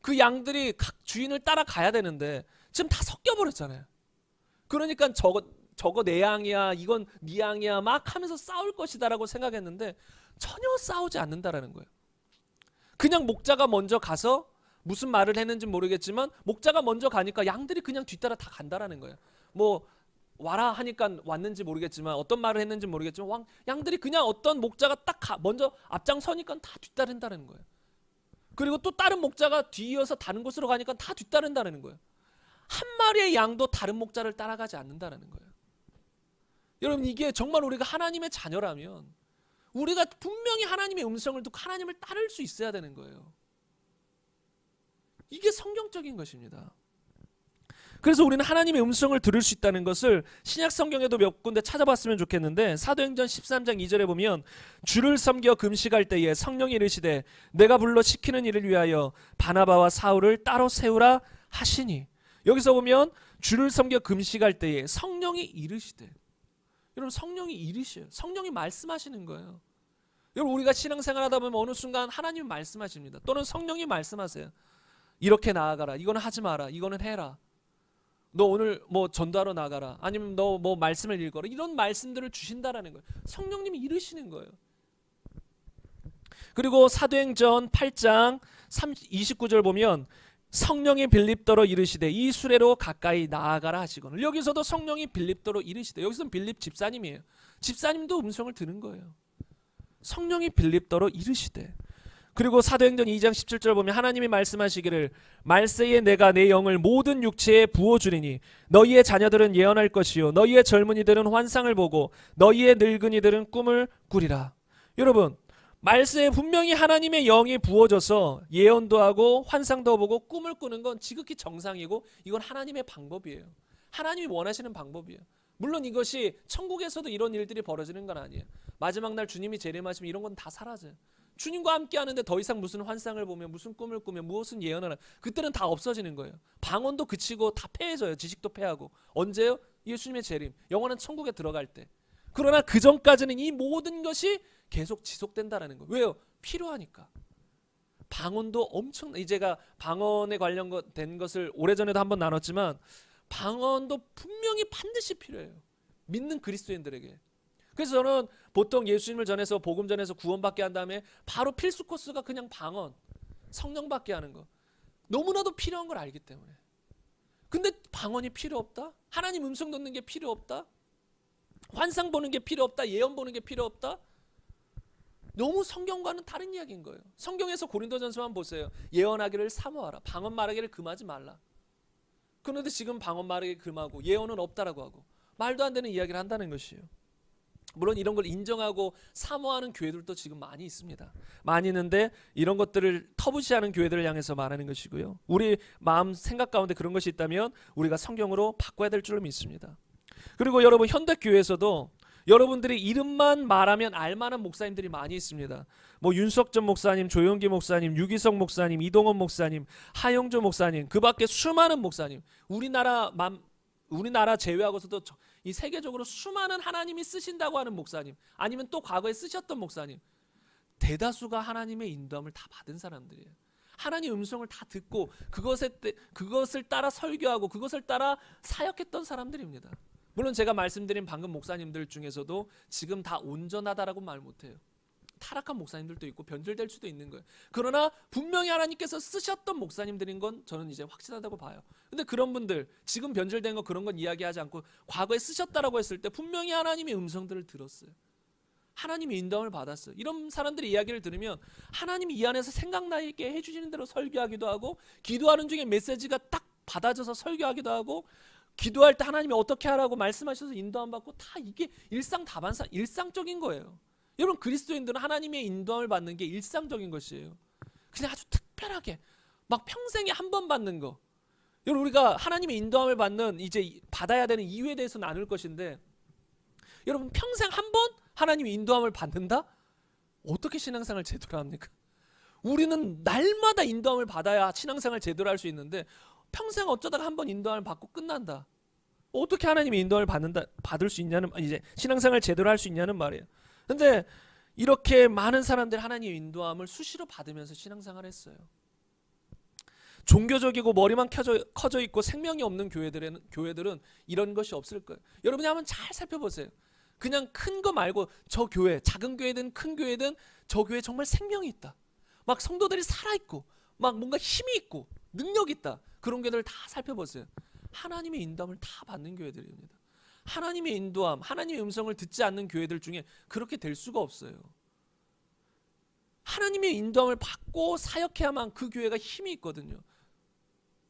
그 양들이 각 주인을 따라가야 되는데 지금 다 섞여 버렸잖아요. 그러니까 저거 저거 내 양이야 이건 네 양이야 막 하면서 싸울 것이다라고 생각했는데 전혀 싸우지 않는다라는 거예요. 그냥 목자가 먼저 가서 무슨 말을 했는지 모르겠지만 목자가 먼저 가니까 양들이 그냥 뒤따라 다 간다라는 거예요. 뭐 와라 하니까 왔는지 모르겠지만 어떤 말을 했는지 모르겠지만 왕, 양들이 그냥 어떤 목자가 딱 가, 먼저 앞장서니까 다 뒤따른다는 거예요. 그리고 또 다른 목자가 뒤이어서 다른 곳으로 가니까 다 뒤따른다는 거예요. 한 마리의 양도 다른 목자를 따라가지 않는다는 거예요. 여러분 이게 정말 우리가 하나님의 자녀라면 우리가 분명히 하나님의 음성을 듣고 하나님을 따를 수 있어야 되는 거예요. 이게 성경적인 것입니다. 그래서 우리는 하나님의 음성을 들을 수 있다는 것을 신약 성경에도 몇 군데 찾아봤으면 좋겠는데 사도행전 13장 2절에 보면 주를 섬겨 금식할 때에 성령이 이르시되 내가 불러 시키는 일을 위하여 바나바와 사울을 따로 세우라 하시니 여기서 보면 주를 섬겨 금식할 때에 성령이 이르시되 여러분 성령이 이르셔요. 성령이 말씀하시는 거예요. 여러분 우리가 신앙생활하다 보면 어느 순간 하나님 말씀하십니다. 또는 성령이 말씀하세요. 이렇게 나아가라. 이거는 하지 마라. 이거는 해라. 너 오늘 뭐 전도하러 나가라. 아니면 너 뭐 말씀을 읽어라. 이런 말씀들을 주신다라는 거예요. 성령님이 이르시는 거예요. 그리고 사도행전 8장 29절 보면 성령이 빌립더로 이르시되 이 수레로 가까이 나아가라 하시거늘 여기서도 성령이 빌립더로 이르시되 여기서는 빌립 집사님이에요. 집사님도 음성을 들은 거예요. 성령이 빌립더로 이르시되 그리고 사도행전 2장 17절 보면 하나님이 말씀하시기를 말세에 내가 내 영을 모든 육체에 부어 주리니 너희의 자녀들은 예언할 것이요 너희의 젊은이들은 환상을 보고 너희의 늙은이들은 꿈을 꾸리라. 여러분 말세에 분명히 하나님의 영이 부어져서 예언도 하고 환상도 보고 꿈을 꾸는 건 지극히 정상이고 이건 하나님의 방법이에요. 하나님이 원하시는 방법이에요. 물론 이것이 천국에서도 이런 일들이 벌어지는 건 아니에요. 마지막 날 주님이 재림하시면 이런 건 다 사라져요. 주님과 함께 하는데 더 이상 무슨 환상을 보며 무슨 꿈을 꾸며 무엇은 예언하나 그때는 다 없어지는 거예요. 방언도 그치고 다 패해져요. 지식도 패하고 언제요? 예수님의 재림, 영원한 천국에 들어갈 때. 그러나 그 전까지는 이 모든 것이 계속 지속된다라는 거예요. 왜요? 필요하니까. 방언도 엄청 이제가 방언에 관련된 것을 오래전에도 한번 나눴지만 방언도 분명히 반드시 필요해요. 믿는 그리스도인들에게. 그래서 저는 보통 예수님을 전해서 복음 전해서 구원받게 한 다음에 바로 필수 코스가 그냥 방언, 성령 받게 하는 거. 너무나도 필요한 걸 알기 때문에. 근데 방언이 필요 없다? 하나님 음성 듣는 게 필요 없다? 환상 보는 게 필요 없다? 예언 보는 게 필요 없다? 너무 성경과는 다른 이야기인 거예요. 성경에서 고린도전서만 보세요. 예언하기를 사모하라. 방언 말하기를 금하지 말라. 그런데 지금 방언 말하기 금하고 예언은 없다라고 하고 말도 안 되는 이야기를 한다는 것이에요. 물론 이런 걸 인정하고 사모하는 교회들도 지금 많이 있습니다. 많이 있는데 이런 것들을 터부시하는 교회들을 향해서 말하는 것이고요. 우리 마음 생각 가운데 그런 것이 있다면 우리가 성경으로 바꿔야 될 줄로 믿습니다. 그리고 여러분 현대 교회에서도 여러분들이 이름만 말하면 알만한 목사님들이 많이 있습니다. 뭐 윤석전 목사님, 조영기 목사님, 유기성 목사님, 이동원 목사님, 하영조 목사님, 그 밖에 수많은 목사님, 우리나라 만 우리나라 제외하고서도 이 세계적으로 수많은 하나님이 쓰신다고 하는 목사님, 아니면 또 과거에 쓰셨던 목사님, 대다수가 하나님의 인도함을 다 받은 사람들이에요. 하나님 음성을 다 듣고 그것에 그것을 따라 설교하고 그것을 따라 사역했던 사람들입니다. 물론 제가 말씀드린 방금 목사님들 중에서도 지금 다 온전하다라고 말 못해요. 타락한 목사님들도 있고 변질될 수도 있는 거예요. 그러나 분명히 하나님께서 쓰셨던 목사님들인 건 저는 이제 확실하다고 봐요. 근데 그런 분들 지금 변질된 거 그런 건 이야기하지 않고 과거에 쓰셨다라고 했을 때 분명히 하나님의 음성들을 들었어요. 하나님의 인도함을 받았어요. 이런 사람들의 이야기를 들으면 하나님이 이 안에서 생각나게 해주시는 대로 설교하기도 하고 기도하는 중에 메시지가 딱 받아져서 설교하기도 하고 기도할 때 하나님이 어떻게 하라고 말씀하셔서 인도 함 받고 다 이게 일상 다반사 일상적인 거예요. 여러분 그리스도인들은 하나님의 인도함을 받는 게 일상적인 것이에요. 그냥 아주 특별하게 막 평생에 한 번 받는 거. 여러분 우리가 하나님의 인도함을 받는 이제 받아야 되는 이유에 대해서 나눌 것인데 여러분 평생 한 번 하나님의 인도함을 받는다? 어떻게 신앙생활 제대로 합니까? 우리는 날마다 인도함을 받아야 신앙생활 제대로 할 수 있는데 평생 어쩌다가 한 번 인도함을 받고 끝난다. 어떻게 하나님이 인도함을 받는다 받을 수 있냐는 이제 신앙생활 제대로 할 수 있냐는 말이에요. 근데 이렇게 많은 사람들이 하나님의 인도함을 수시로 받으면서 신앙생활 했어요. 종교적이고 머리만 켜져, 커져 있고 생명이 없는 교회들은, 교회들은 이런 것이 없을 거예요. 여러분이 한번 잘 살펴보세요. 그냥 큰 거 말고 저 교회, 작은 교회든 큰 교회든 저 교회 정말 생명이 있다. 막 성도들이 살아있고, 막 뭔가 힘이 있고, 능력 있다. 그런 교회들 다 살펴보세요. 하나님의 인도함을 다 받는 교회들입니다. 하나님의 인도함, 하나님의 음성을 듣지 않는 교회들 중에 그렇게 될 수가 없어요. 하나님의 인도함을 받고 사역해야만 그 교회가 힘이 있거든요.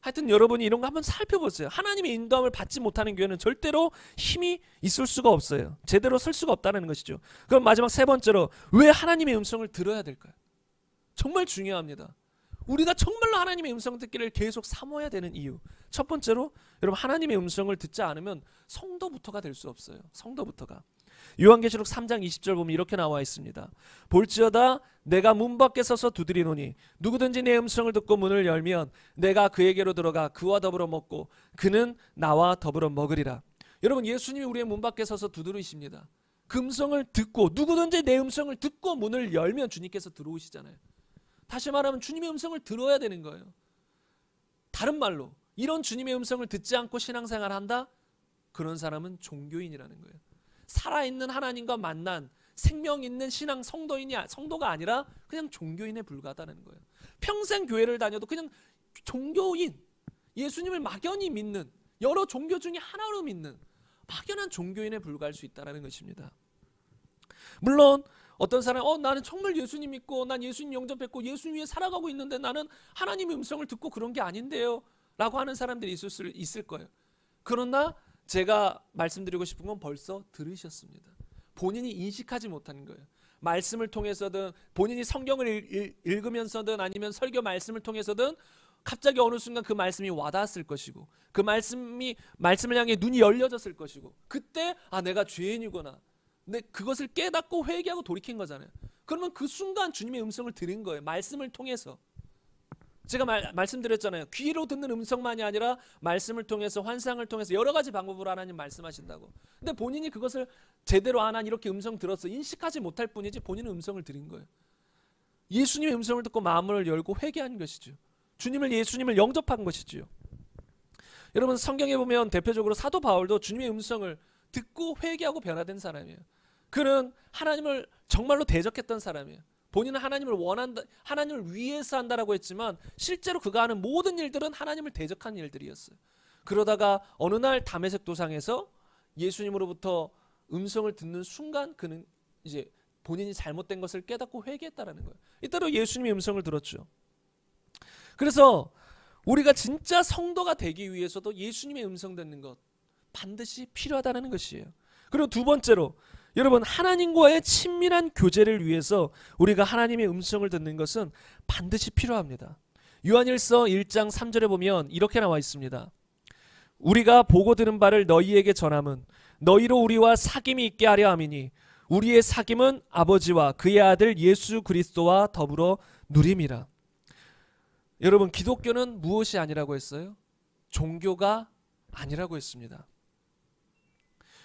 하여튼 여러분이 이런 거 한번 살펴보세요. 하나님의 인도함을 받지 못하는 교회는 절대로 힘이 있을 수가 없어요. 제대로 설 수가 없다는 것이죠. 그럼 마지막 세 번째로 왜 하나님의 음성을 들어야 될까요? 정말 중요합니다. 우리가 정말로 하나님의 음성 듣기를 계속 삼어야 되는 이유. 첫 번째로 여러분 하나님의 음성을 듣지 않으면 성도부터가 될 수 없어요. 성도부터가. 요한계시록 3장 20절 보면 이렇게 나와 있습니다. 볼지어다 내가 문 밖에 서서 두드리노니 누구든지 내 음성을 듣고 문을 열면 내가 그에게로 들어가 그와 더불어 먹고 그는 나와 더불어 먹으리라. 여러분 예수님이 우리의 문 밖에 서서 두드리십니다. 금성을 듣고 누구든지 내 음성을 듣고 문을 열면 주님께서 들어오시잖아요. 다시 말하면 주님의 음성을 들어야 되는 거예요. 다른 말로 이런 주님의 음성을 듣지 않고 신앙생활 한다? 그런 사람은 종교인이라는 거예요. 살아있는 하나님과 만난 생명 있는 신앙 성도인이 성도가 아니라 그냥 종교인에 불과하다는 거예요. 평생 교회를 다녀도 그냥 종교인 예수님을 막연히 믿는 여러 종교 중에 하나로 믿는 막연한 종교인에 불과할 수있다는 것입니다. 물론 어떤 사람이 어 나는 정말 예수님 믿고 난 예수님 영접했고 예수님 위해 살아가고 있는데 나는 하나님의 음성을 듣고 그런 게 아닌데요. 라고 하는 사람들이 있을 수 있을 거예요. 그러나 제가 말씀드리고 싶은 건 벌써 들으셨습니다. 본인이 인식하지 못하는 거예요. 말씀을 통해서든 본인이 성경을 읽, 읽으면서든 아니면 설교 말씀을 통해서든 갑자기 어느 순간 그 말씀이 와닿았을 것이고 그 말씀이 말씀을 향해 눈이 열려졌을 것이고 그때 아 내가 죄인이구나 근데 그것을 깨닫고 회개하고 돌이킨 거잖아요. 그러면 그 순간 주님의 음성을 들은 거예요. 말씀을 통해서. 제가 말, 말씀드렸잖아요. 귀로 듣는 음성만이 아니라 말씀을 통해서 환상을 통해서 여러 가지 방법으로 하나님 말씀하신다고. 근데 본인이 그것을 제대로 안 한 이렇게 음성 들었어. 인식하지 못할 뿐이지 본인은 음성을 들은 거예요. 예수님의 음성을 듣고 마음을 열고 회개한 것이죠. 주님을 예수님을 영접한 것이지요. 여러분 성경에 보면 대표적으로 사도 바울도 주님의 음성을 듣고 회개하고 변화된 사람이에요. 그는 하나님을 정말로 대적했던 사람이에요. 본인은 하나님을 원한다, 하나님을 위해서 한다라고 했지만 실제로 그가 하는 모든 일들은 하나님을 대적한 일들이었어요. 그러다가 어느 날 담에색 도상에서 예수님으로부터 음성을 듣는 순간 그는 이제 본인이 잘못된 것을 깨닫고 회개했다라는 거예요. 이따로 예수님의 음성을 들었죠. 그래서 우리가 진짜 성도가 되기 위해서도 예수님의 음성 듣는 것 반드시 필요하다는 것이에요. 그리고 두 번째로 여러분 하나님과의 친밀한 교제를 위해서 우리가 하나님의 음성을 듣는 것은 반드시 필요합니다. 요한일서 1장 3절에 보면 이렇게 나와 있습니다. 우리가 보고 들은 바를 너희에게 전함은 너희로 우리와 사귐이 있게 하려 함이니 우리의 사귐은 아버지와 그의 아들 예수 그리스도와 더불어 누림이라. 여러분 기독교는 무엇이 아니라고 했어요? 종교가 아니라고 했습니다.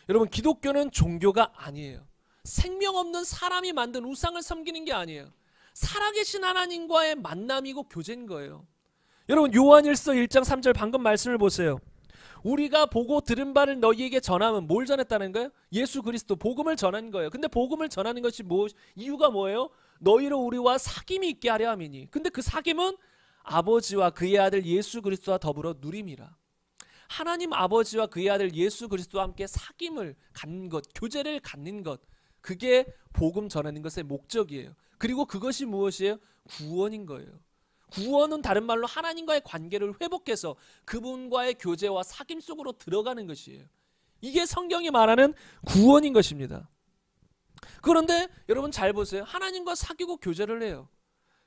여러분 기독교는 종교가 아니에요. 생명 없는 사람이 만든 우상을 섬기는 게 아니에요. 살아계신 하나님과의 만남이고 교제인 거예요. 여러분 요한일서 1장 3절 방금 말씀을 보세요. 우리가 보고 들은 바를 너희에게 전함은 뭘 전했다는 거예요? 예수 그리스도 복음을 전한 거예요. 근데 복음을 전하는 것이 뭐 이유가 뭐예요? 너희로 우리와 사귐이 있게 하려 함이니. 근데 그 사귐은 아버지와 그의 아들 예수 그리스도와 더불어 누림이라. 하나님 아버지와 그의 아들 예수 그리스도와 함께 사귐을 갖는 것, 교제를 갖는 것, 그게 복음 전하는 것의 목적이에요. 그리고 그것이 무엇이에요? 구원인 거예요. 구원은 다른 말로 하나님과의 관계를 회복해서 그분과의 교제와 사귐 속으로 들어가는 것이에요. 이게 성경이 말하는 구원인 것입니다. 그런데 여러분 잘 보세요. 하나님과 사귀고 교제를 해요.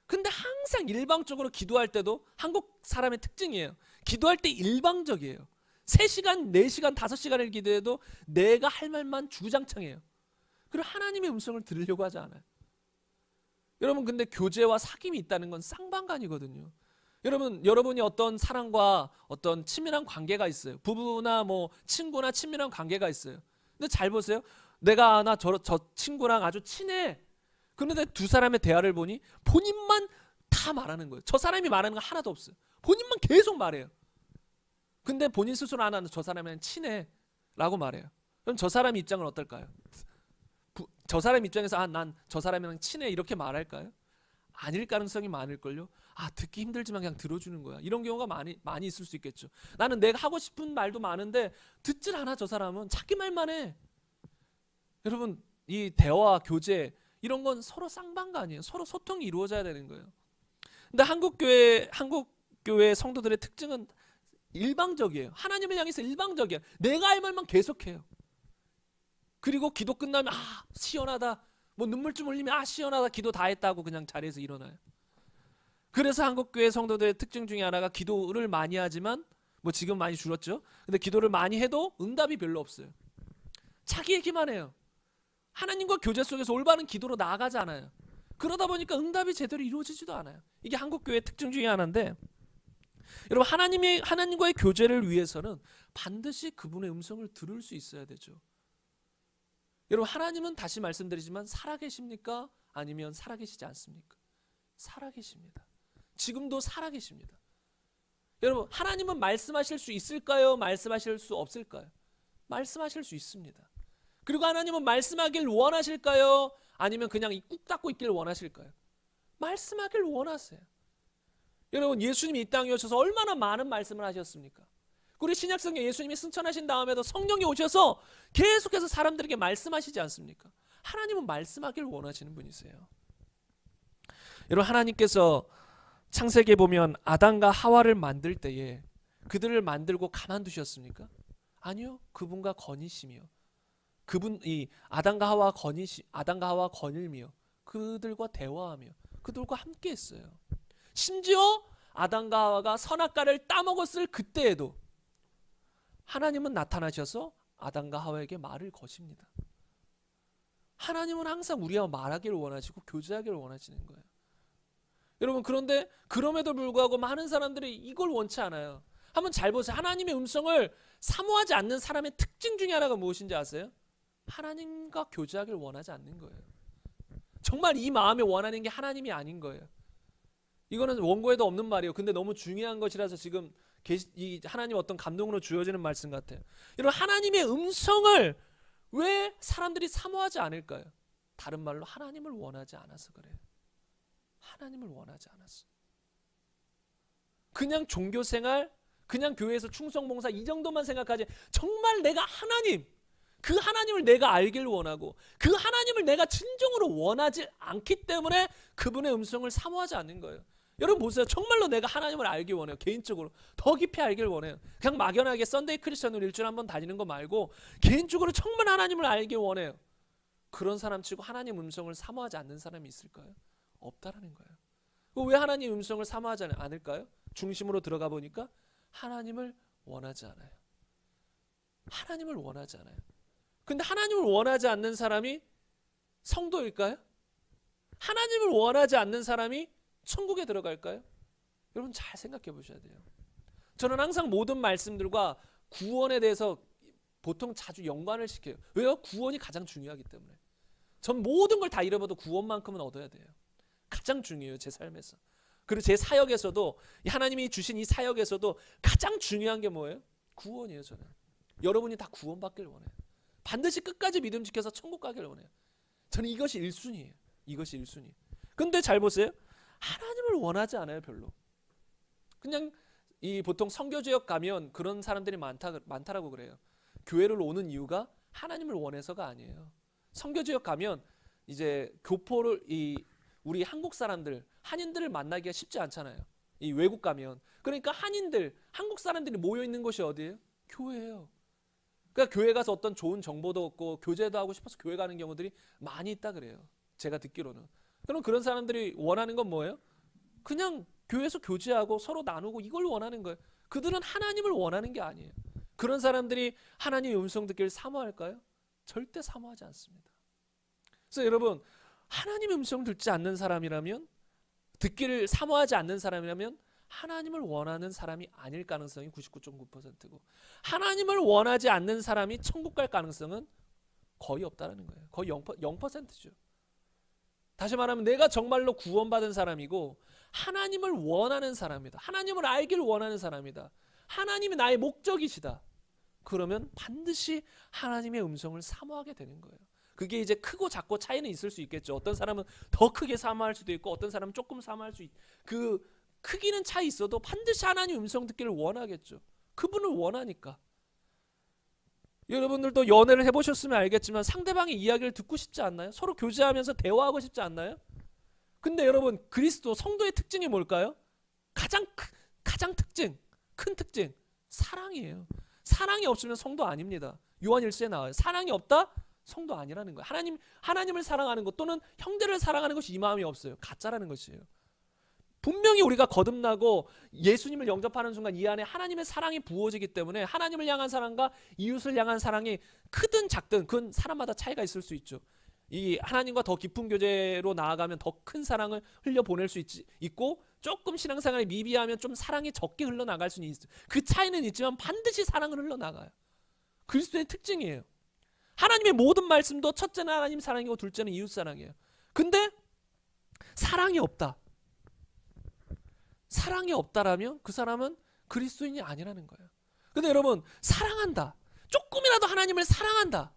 근데 항상 일방적으로 기도할 때도 한국 사람의 특징이에요. 기도할 때 일방적이에요. 3시간, 4시간, 5시간을 기도해도 내가 할 말만 주구장창해요. 그리고 하나님의 음성을 들으려고 하지 않아요. 여러분 근데 교제와 사귐이 있다는 건 쌍방간이거든요. 여러분 여러분이 어떤 사랑과 어떤 친밀한 관계가 있어요. 부부나 뭐 친구나 친밀한 관계가 있어요. 근데 잘 보세요. 내가 아, 나저저 친구랑 아주 친해. 그런데 두 사람의 대화를 보니 본인만 다 말하는 거예요. 저 사람이 말하는 거 하나도 없어요. 본인만 계속 말해요. 근데 본인 스스로 안 하는 저 사람이랑 친해 라고 말해요. 그럼 저 사람 입장은 어떨까요? 부, 저 사람 입장에서 아 난 저 사람이랑 친해 이렇게 말할까요? 아닐 가능성이 많을걸요. 아 듣기 힘들지만 그냥 들어주는 거야. 이런 경우가 많이 많이 있을 수 있겠죠. 나는 내가 하고 싶은 말도 많은데 듣질 않아 저 사람은 자기 말만 해. 여러분 이 대화 교제 이런 건 서로 쌍방간이에요. 서로 소통이 이루어져야 되는 거예요. 근데 한국 교회 한국 교회 성도들의 특징은 일방적이에요. 하나님을 향해서 일방적이에요. 내가 할 말만 계속해요. 그리고 기도 끝나면 아 시원하다. 뭐 눈물 좀 흘리면 아 시원하다. 기도 다 했다고 그냥 자리에서 일어나요. 그래서 한국교회 성도들의 특징 중에 하나가 기도를 많이 하지만 뭐 지금 많이 줄었죠. 근데 기도를 많이 해도 응답이 별로 없어요. 자기 얘기만 해요. 하나님과 교제 속에서 올바른 기도로 나아가지 않아요. 그러다 보니까 응답이 제대로 이루어지지도 않아요. 이게 한국 교회 특징 중에 하나인데 여러분 하나님의 하나님과의 교제를 위해서는 반드시 그분의 음성을 들을 수 있어야 되죠. 여러분 하나님은 다시 말씀드리지만 살아계십니까? 아니면 살아계시지 않습니까? 살아계십니다. 지금도 살아계십니다. 여러분 하나님은 말씀하실 수 있을까요? 말씀하실 수 없을까요? 말씀하실 수 있습니다. 그리고 하나님은 말씀하길 원하실까요? 아니면 그냥 꾹 닫고 있길 원하실까요? 말씀하길 원하세요. 여러분 예수님이 이 땅에 오셔서 얼마나 많은 말씀을 하셨습니까? 우리 신약성경 예수님이 승천하신 다음에도 성령이 오셔서 계속해서 사람들에게 말씀하시지 않습니까? 하나님은 말씀하길 원하시는 분이세요. 여러분 하나님께서 창세기에 보면 아담과 하와를 만들 때에 그들을 만들고 가만두셨습니까? 아니요. 그분과 건의심이 그분 이 아담과 하와 건의 아담과 하와 건일미 그들과 대화하며 그들과 함께 했어요. 심지어 아담과 하와가 선악과를 따먹었을 그때에도 하나님은 나타나셔서 아담과 하와에게 말을 거십니다. 하나님은 항상 우리와 말하기를 원하시고 교제하기를 원하시는 거예요. 여러분 그런데 그럼에도 불구하고 많은 사람들이 이걸 원치 않아요. 한번 잘 보세요. 하나님의 음성을 사모하지 않는 사람의 특징 중에 하나가 무엇인지 아세요? 하나님과 교제하기를 원하지 않는 거예요. 정말 이 마음에 원하는 게 하나님이 아닌 거예요. 이거는 원고에도 없는 말이에요. 근데 너무 중요한 것이라서 지금 이 하나님 어떤 감동으로 주어지는 말씀 같아요. 이런 하나님의 음성을 왜 사람들이 사모하지 않을까요? 다른 말로 하나님을 원하지 않아서 그래요. 하나님을 원하지 않았어. 그냥 종교 생활, 그냥 교회에서 충성 봉사 이 정도만 생각하지 정말 내가 하나님 그 하나님을 내가 알길 원하고 그 하나님을 내가 진정으로 원하지 않기 때문에 그분의 음성을 사모하지 않는 거예요. 여러분 보세요. 정말로 내가 하나님을 알기 원해요. 개인적으로 더 깊이 알길 원해요. 그냥 막연하게 썬데이 크리스천으로 일주일에 한 번 다니는 거 말고 개인적으로 정말 하나님을 알기 원해요. 그런 사람치고 하나님 음성을 사모하지 않는 사람이 있을까요? 없다라는 거예요. 그 왜 하나님 음성을 사모하지 않을까요? 중심으로 들어가 보니까 하나님을 원하지 않아요. 하나님을 원하지 않아요. 근데 하나님을 원하지 않는 사람이 성도일까요? 하나님을 원하지 않는 사람이 천국에 들어갈까요? 여러분 잘 생각해 보셔야 돼요. 저는 항상 모든 말씀들과 구원에 대해서 보통 자주 연관을 시켜요. 왜요? 구원이 가장 중요하기 때문에. 전 모든 걸 다 잃어봐도 구원만큼은 얻어야 돼요. 가장 중요해요, 제 삶에서. 그리고 제 사역에서도 하나님이 주신 이 사역에서도 가장 중요한 게 뭐예요? 구원이에요, 저는. 여러분이 다 구원받길 원해요. 반드시 끝까지 믿음 지켜서 천국 가길 원해요. 저는 이것이 1순위예요. 이것이 1순위. 근데 잘 보세요. 하나님을 원하지 않아요, 별로. 그냥 이 보통 선교 지역 가면 그런 사람들이 많다 많다라고 그래요. 교회를 오는 이유가 하나님을 원해서가 아니에요. 선교 지역 가면 이제 교포를 이 우리 한국 사람들 한인들을 만나기가 쉽지 않잖아요. 이 외국 가면 그러니까 한인들 한국 사람들이 모여 있는 곳이 어디예요? 교회예요. 그러니까 교회 가서 어떤 좋은 정보도 얻고 교제도 하고 싶어서 교회 가는 경우들이 많이 있다 그래요. 제가 듣기로는 그럼 그런 사람들이 원하는 건 뭐예요? 그냥 교회에서 교제하고 서로 나누고 이걸 원하는 거예요. 그들은 하나님을 원하는 게 아니에요. 그런 사람들이 하나님의 음성 듣기를 사모할까요? 절대 사모하지 않습니다. 그래서 여러분 하나님의 음성 듣지 않는 사람이라면 듣기를 사모하지 않는 사람이라면 하나님을 원하는 사람이 아닐 가능성이 99.9%고 하나님을 원하지 않는 사람이 천국 갈 가능성은 거의 없다라는 거예요. 거의 0%, 0%죠. 다시 말하면 내가 정말로 구원받은 사람이고 하나님을 원하는 사람이다. 하나님을 알길 원하는 사람이다. 하나님이 나의 목적이시다. 그러면 반드시 하나님의 음성을 사모하게 되는 거예요. 그게 이제 크고 작고 차이는 있을 수 있겠죠. 어떤 사람은 더 크게 사모할 수도 있고 어떤 사람은 조금 사모할 수 있. 그 크기는 차이 있어도 반드시 하나님 음성 듣기를 원하겠죠. 그분을 원하니까. 여러분들도 연애를 해보셨으면 알겠지만 상대방의 이야기를 듣고 싶지 않나요? 서로 교제하면서 대화하고 싶지 않나요? 근데 여러분 그리스도 성도의 특징이 뭘까요? 가장 크, 가장 특징 큰 특징 사랑이에요. 사랑이 없으면 성도 아닙니다. 요한 1서에 나와요. 사랑이 없다? 성도 아니라는 거예요. 하나님 하나님을 사랑하는 것 또는 형제를 사랑하는 것이 이 마음이 없어요. 가짜라는 것이에요. 분명히 우리가 거듭나고 예수님을 영접하는 순간 이 안에 하나님의 사랑이 부어지기 때문에 하나님을 향한 사랑과 이웃을 향한 사랑이 크든 작든 그건 사람마다 차이가 있을 수 있죠. 이 하나님과 더 깊은 교제로 나아가면 더 큰 사랑을 흘려보낼 수 있, 있고 조금 신앙생활이 미비하면 좀 사랑이 적게 흘러나갈 수는 있어. 그 차이는 있지만 반드시 사랑을 흘러나가요. 그리스도의 특징이에요. 하나님의 모든 말씀도 첫째는 하나님 사랑이고 둘째는 이웃 사랑이에요. 근데 사랑이 없다. 사랑이 없다라면 그 사람은 그리스도인이 아니라는 거예요. 근데 여러분 사랑한다. 조금이라도 하나님을 사랑한다.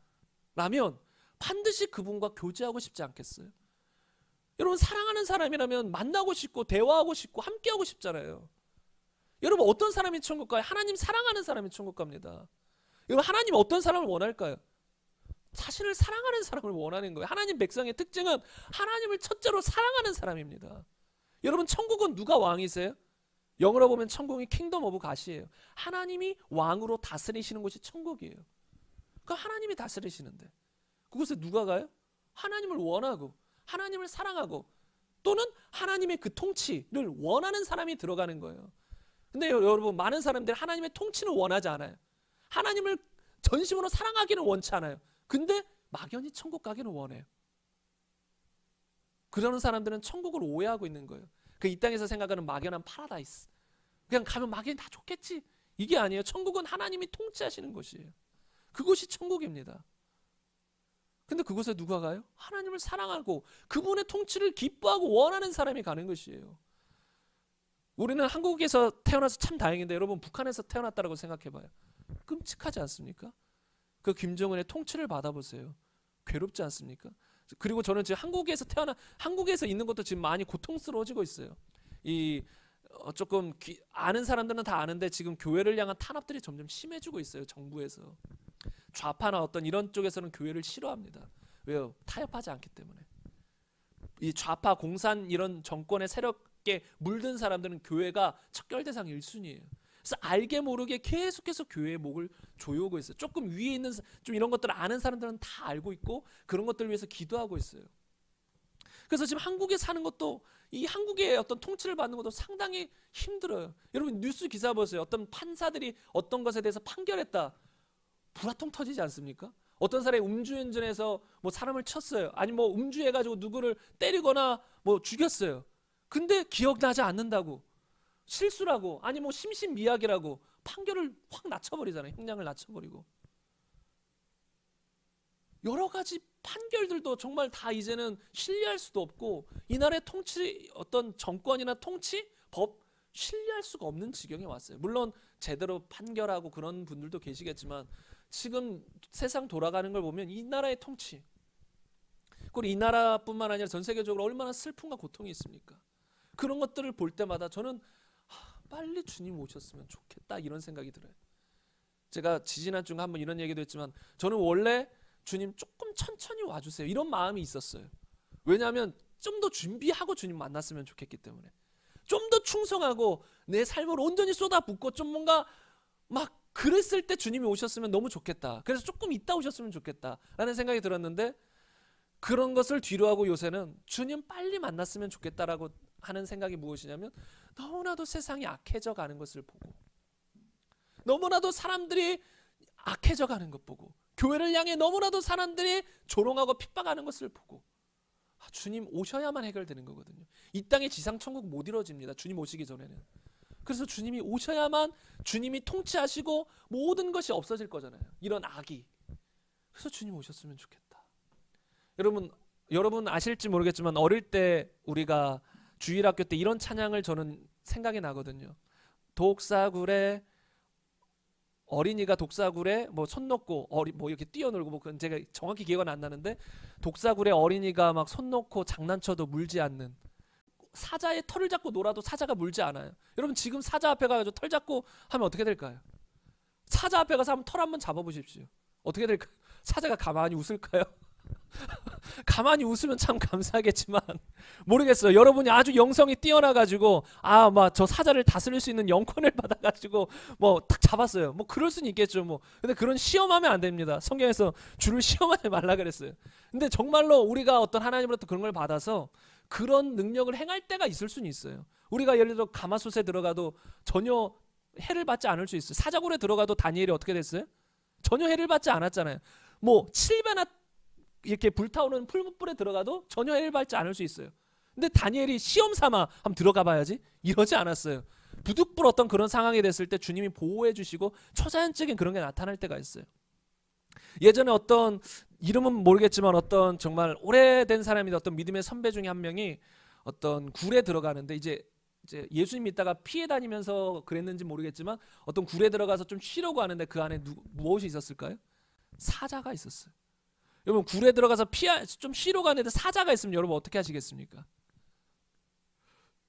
라면 반드시 그분과 교제하고 싶지 않겠어요? 여러분 사랑하는 사람이라면 만나고 싶고 대화하고 싶고 함께하고 싶잖아요. 여러분 어떤 사람이 천국 가요? 하나님 사랑하는 사람이 천국 갑니다. 여러분 하나님 어떤 사람을 원할까요? 자신을 사랑하는 사람을 원하는 거예요. 하나님 백성의 특징은 하나님을 첫째로 사랑하는 사람입니다. 여러분 천국은 누가 왕이세요? 영어로 보면 천국이 킹덤 오브 가시예요. 하나님이 왕으로 다스리시는 곳이 천국이에요. 그 하나님이 다스리시는데 그곳에 누가 가요? 하나님을 원하고 하나님을 사랑하고 또는 하나님의 그 통치를 원하는 사람이 들어가는 거예요. 근데 여러분 많은 사람들이 하나님의 통치는 원하지 않아요. 하나님을 전심으로 사랑하기는 원치 않아요. 근데 막연히 천국 가기는 원해요. 그러는 사람들은 천국을 오해하고 있는 거예요. 그 이 땅에서 생각하는 막연한 파라다이스. 그냥 가면 막연히 다 좋겠지. 이게 아니에요. 천국은 하나님이 통치하시는 곳이에요. 그곳이 천국입니다. 근데 그곳에 누가 가요? 하나님을 사랑하고 그분의 통치를 기뻐하고 원하는 사람이 가는 것이에요. 우리는 한국에서 태어나서 참 다행인데 여러분 북한에서 태어났다고 생각해봐요. 끔찍하지 않습니까? 그 김정은의 통치를 받아보세요. 괴롭지 않습니까? 그리고 저는 지금 한국에서 태어나 한국에서 있는 것도 지금 많이 고통스러워지고 있어요. 이 어, 조금 귀, 아는 사람들은 다 아는데 지금 교회를 향한 탄압들이 점점 심해지고 있어요. 정부에서 좌파나 어떤 이런 쪽에서는 교회를 싫어합니다. 왜요? 타협하지 않기 때문에 이 좌파 공산 이런 정권의 세력에 물든 사람들은 교회가 척결 대상 1순위예요. 그래서 알게 모르게 계속해서 교회의 목을 조여오고 있어요. 조금 위에 있는 좀 이런 것들을 아는 사람들은 다 알고 있고 그런 것들을 위해서 기도하고 있어요. 그래서 지금 한국에 사는 것도 이 한국의 어떤 통치를 받는 것도 상당히 힘들어요. 여러분 뉴스 기사 보세요. 어떤 판사들이 어떤 것에 대해서 판결했다. 불화통 터지지 않습니까? 어떤 사람이 음주운전해서 뭐 사람을 쳤어요. 아니 뭐 음주해가지고 누구를 때리거나 뭐 죽였어요. 근데 기억나지 않는다고. 실수라고 아니 뭐 심신미약이라고 판결을 확 낮춰버리잖아요. 형량을 낮춰버리고 여러 가지 판결들도 정말 다 이제는 신뢰할 수도 없고 이 나라의 통치 어떤 정권이나 통치 법 신뢰할 수가 없는 지경에 왔어요. 물론 제대로 판결하고 그런 분들도 계시겠지만 지금 세상 돌아가는 걸 보면 이 나라의 통치 그리고 이 나라뿐만 아니라 전 세계적으로 얼마나 슬픔과 고통이 있습니까? 그런 것들을 볼 때마다 저는 빨리 주님 오셨으면 좋겠다 이런 생각이 들어요. 제가 지지난주에 한번 이런 얘기도 했지만 저는 원래 주님 조금 천천히 와주세요 이런 마음이 있었어요. 왜냐하면 좀 더 준비하고 주님 만났으면 좋겠기 때문에 좀 더 충성하고 내 삶을 온전히 쏟아붓고 좀 뭔가 막 그랬을 때 주님이 오셨으면 너무 좋겠다. 그래서 조금 있다 오셨으면 좋겠다라는 생각이 들었는데 그런 것을 뒤로하고 요새는 주님 빨리 만났으면 좋겠다라고 하는 생각이 무엇이냐면 너무나도 세상이 악해져 가는 것을 보고 너무나도 사람들이 악해져 가는 것 보고 교회를 향해 너무나도 사람들이 조롱하고 핍박하는 것을 보고 아, 주님 오셔야만 해결되는 거거든요. 이땅에 지상 천국 못 이루어집니다. 주님 오시기 전에는. 그래서 주님이 오셔야만 주님이 통치하시고 모든 것이 없어질 거잖아요. 이런 악이. 그래서 주님 오셨으면 좋겠다. 여러분 여러분 아실지 모르겠지만 어릴 때 우리가 주일학교 때 이런 찬양을 저는 생각이 나거든요. 독사굴에 어린이가 독사굴에 뭐손 놓고 어리 뭐 이렇게 뛰어놀고 뭐 그건 제가 정확히 기억은 안 나는데 독사굴에 어린이가 막손 놓고 장난쳐도 물지 않는 사자의 털을 잡고 놀아도 사자가 물지 않아요. 여러분 지금 사자 앞에 가서 털 잡고 하면 어떻게 될까요? 사자 앞에 가서 한번 털 한번 잡아보십시오. 어떻게 될까요? 사자가 가만히 웃을까요? [LAUGHS] [LAUGHS] 가만히 웃으면 참 감사하겠지만 [LAUGHS] 모르겠어요. 여러분이 아주 영성이 뛰어나가지고 아막저 사자를 다스릴 수 있는 영권을 [LAUGHS] 받아가지고 뭐 딱 잡았어요. 뭐 그럴 수는 있겠죠. 뭐 근데 그런 시험하면 안 됩니다. 성경에서 주를 시험하지 말라 그랬어요. 근데 정말로 우리가 어떤 하나님으로부터 그런 걸 받아서 그런 능력을 행할 때가 있을 수는 있어요. 우리가 예를 들어 가마솥에 들어가도 전혀 해를 받지 않을 수 있어요. 사자굴에 들어가도 다니엘이 어떻게 됐어요? 전혀 해를 받지 않았잖아요. 뭐칠배나 이렇게 불타오르는 풀불에 뭇 들어가도 전혀 해를 받지 않을 수 있어요. 근데 다니엘이 시험 삼아 한번 들어가 봐야지 이러지 않았어요. 부득불 어떤 그런 상황이 됐을 때 주님이 보호해 주시고 초자연적인 그런 게 나타날 때가 있어요. 예전에 어떤 이름은 모르겠지만 어떤 정말 오래된 사람이 어떤 믿음의 선배 중에 한 명이 어떤 굴에 들어가는데 이제 이제 예수님 믿다가 피해 다니면서 그랬는지 모르겠지만 어떤 굴에 들어가서 좀 쉬려고 하는데 그 안에 누, 무엇이 있었을까요? 사자가 있었어요. 여러분 굴에 들어가서 피하 좀 쉬러 가는데 사자가 있으면 여러분 어떻게 하시겠습니까?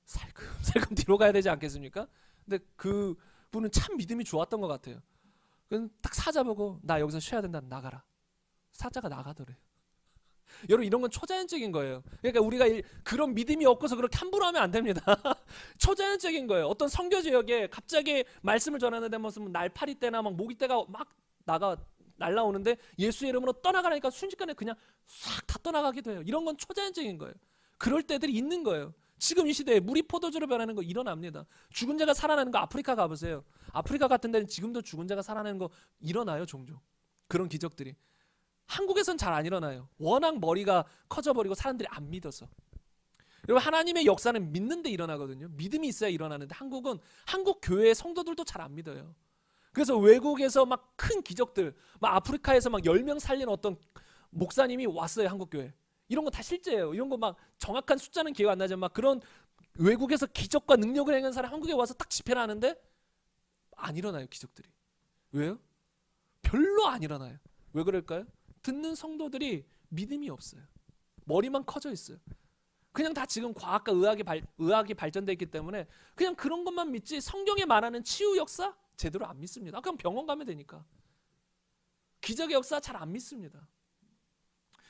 살금살금 [LAUGHS] 뒤로 가야 되지 않겠습니까? 근데 그 분은 참 믿음이 좋았던 것 같아요. 딱 사자 보고 나 여기서 쉬어야 된다 나가라. 사자가 나가더래요. [LAUGHS] 여러분 이런 건 초자연적인 거예요. 그러니까 우리가 일, 그런 믿음이 없고서 그렇게 함부로 하면 안 됩니다. [LAUGHS] 초자연적인 거예요. 어떤 선교 지역에 갑자기 말씀을 전하는데 무슨 날파리 때나 막 모기 때가 막 나가 날라오는데 예수의 이름으로 떠나가라니까 순식간에 그냥 싹 다 떠나가게 돼요. 이런 건 초자연적인 거예요. 그럴 때들이 있는 거예요. 지금 이 시대에 물이 포도주로 변하는 거 일어납니다. 죽은 자가 살아나는 거 아프리카 가보세요. 아프리카 같은 데는 지금도 죽은 자가 살아나는 거 일어나요, 종종. 그런 기적들이. 한국에선 잘 안 일어나요. 워낙 머리가 커져버리고 사람들이 안 믿어서. 여러분 하나님의 역사는 믿는데 일어나거든요. 믿음이 있어야 일어나는데 한국은 한국 교회의 성도들도 잘 안 믿어요. 그래서 외국에서 막 큰 기적들, 막 아프리카에서 막 10명 살린 어떤 목사님이 왔어요, 한국 교회. 이런 거 다 실제예요. 이런 거 막 정확한 숫자는 기억 안 나지만 막 그런 외국에서 기적과 능력을 행한 사람 한국에 와서 딱 집회를 하는데 안 일어나요, 기적들이. 왜요? 별로 안 일어나요. 왜 그럴까요? 듣는 성도들이 믿음이 없어요. 머리만 커져 있어요. 그냥 다 지금 과학과 의학이, 발, 의학이 발전돼 있기 때문에 그냥 그런 것만 믿지 성경에 말하는 치유 역사 제대로 안 믿습니다. 그럼 병원 가면 되니까. 기적의 역사 잘 안 믿습니다.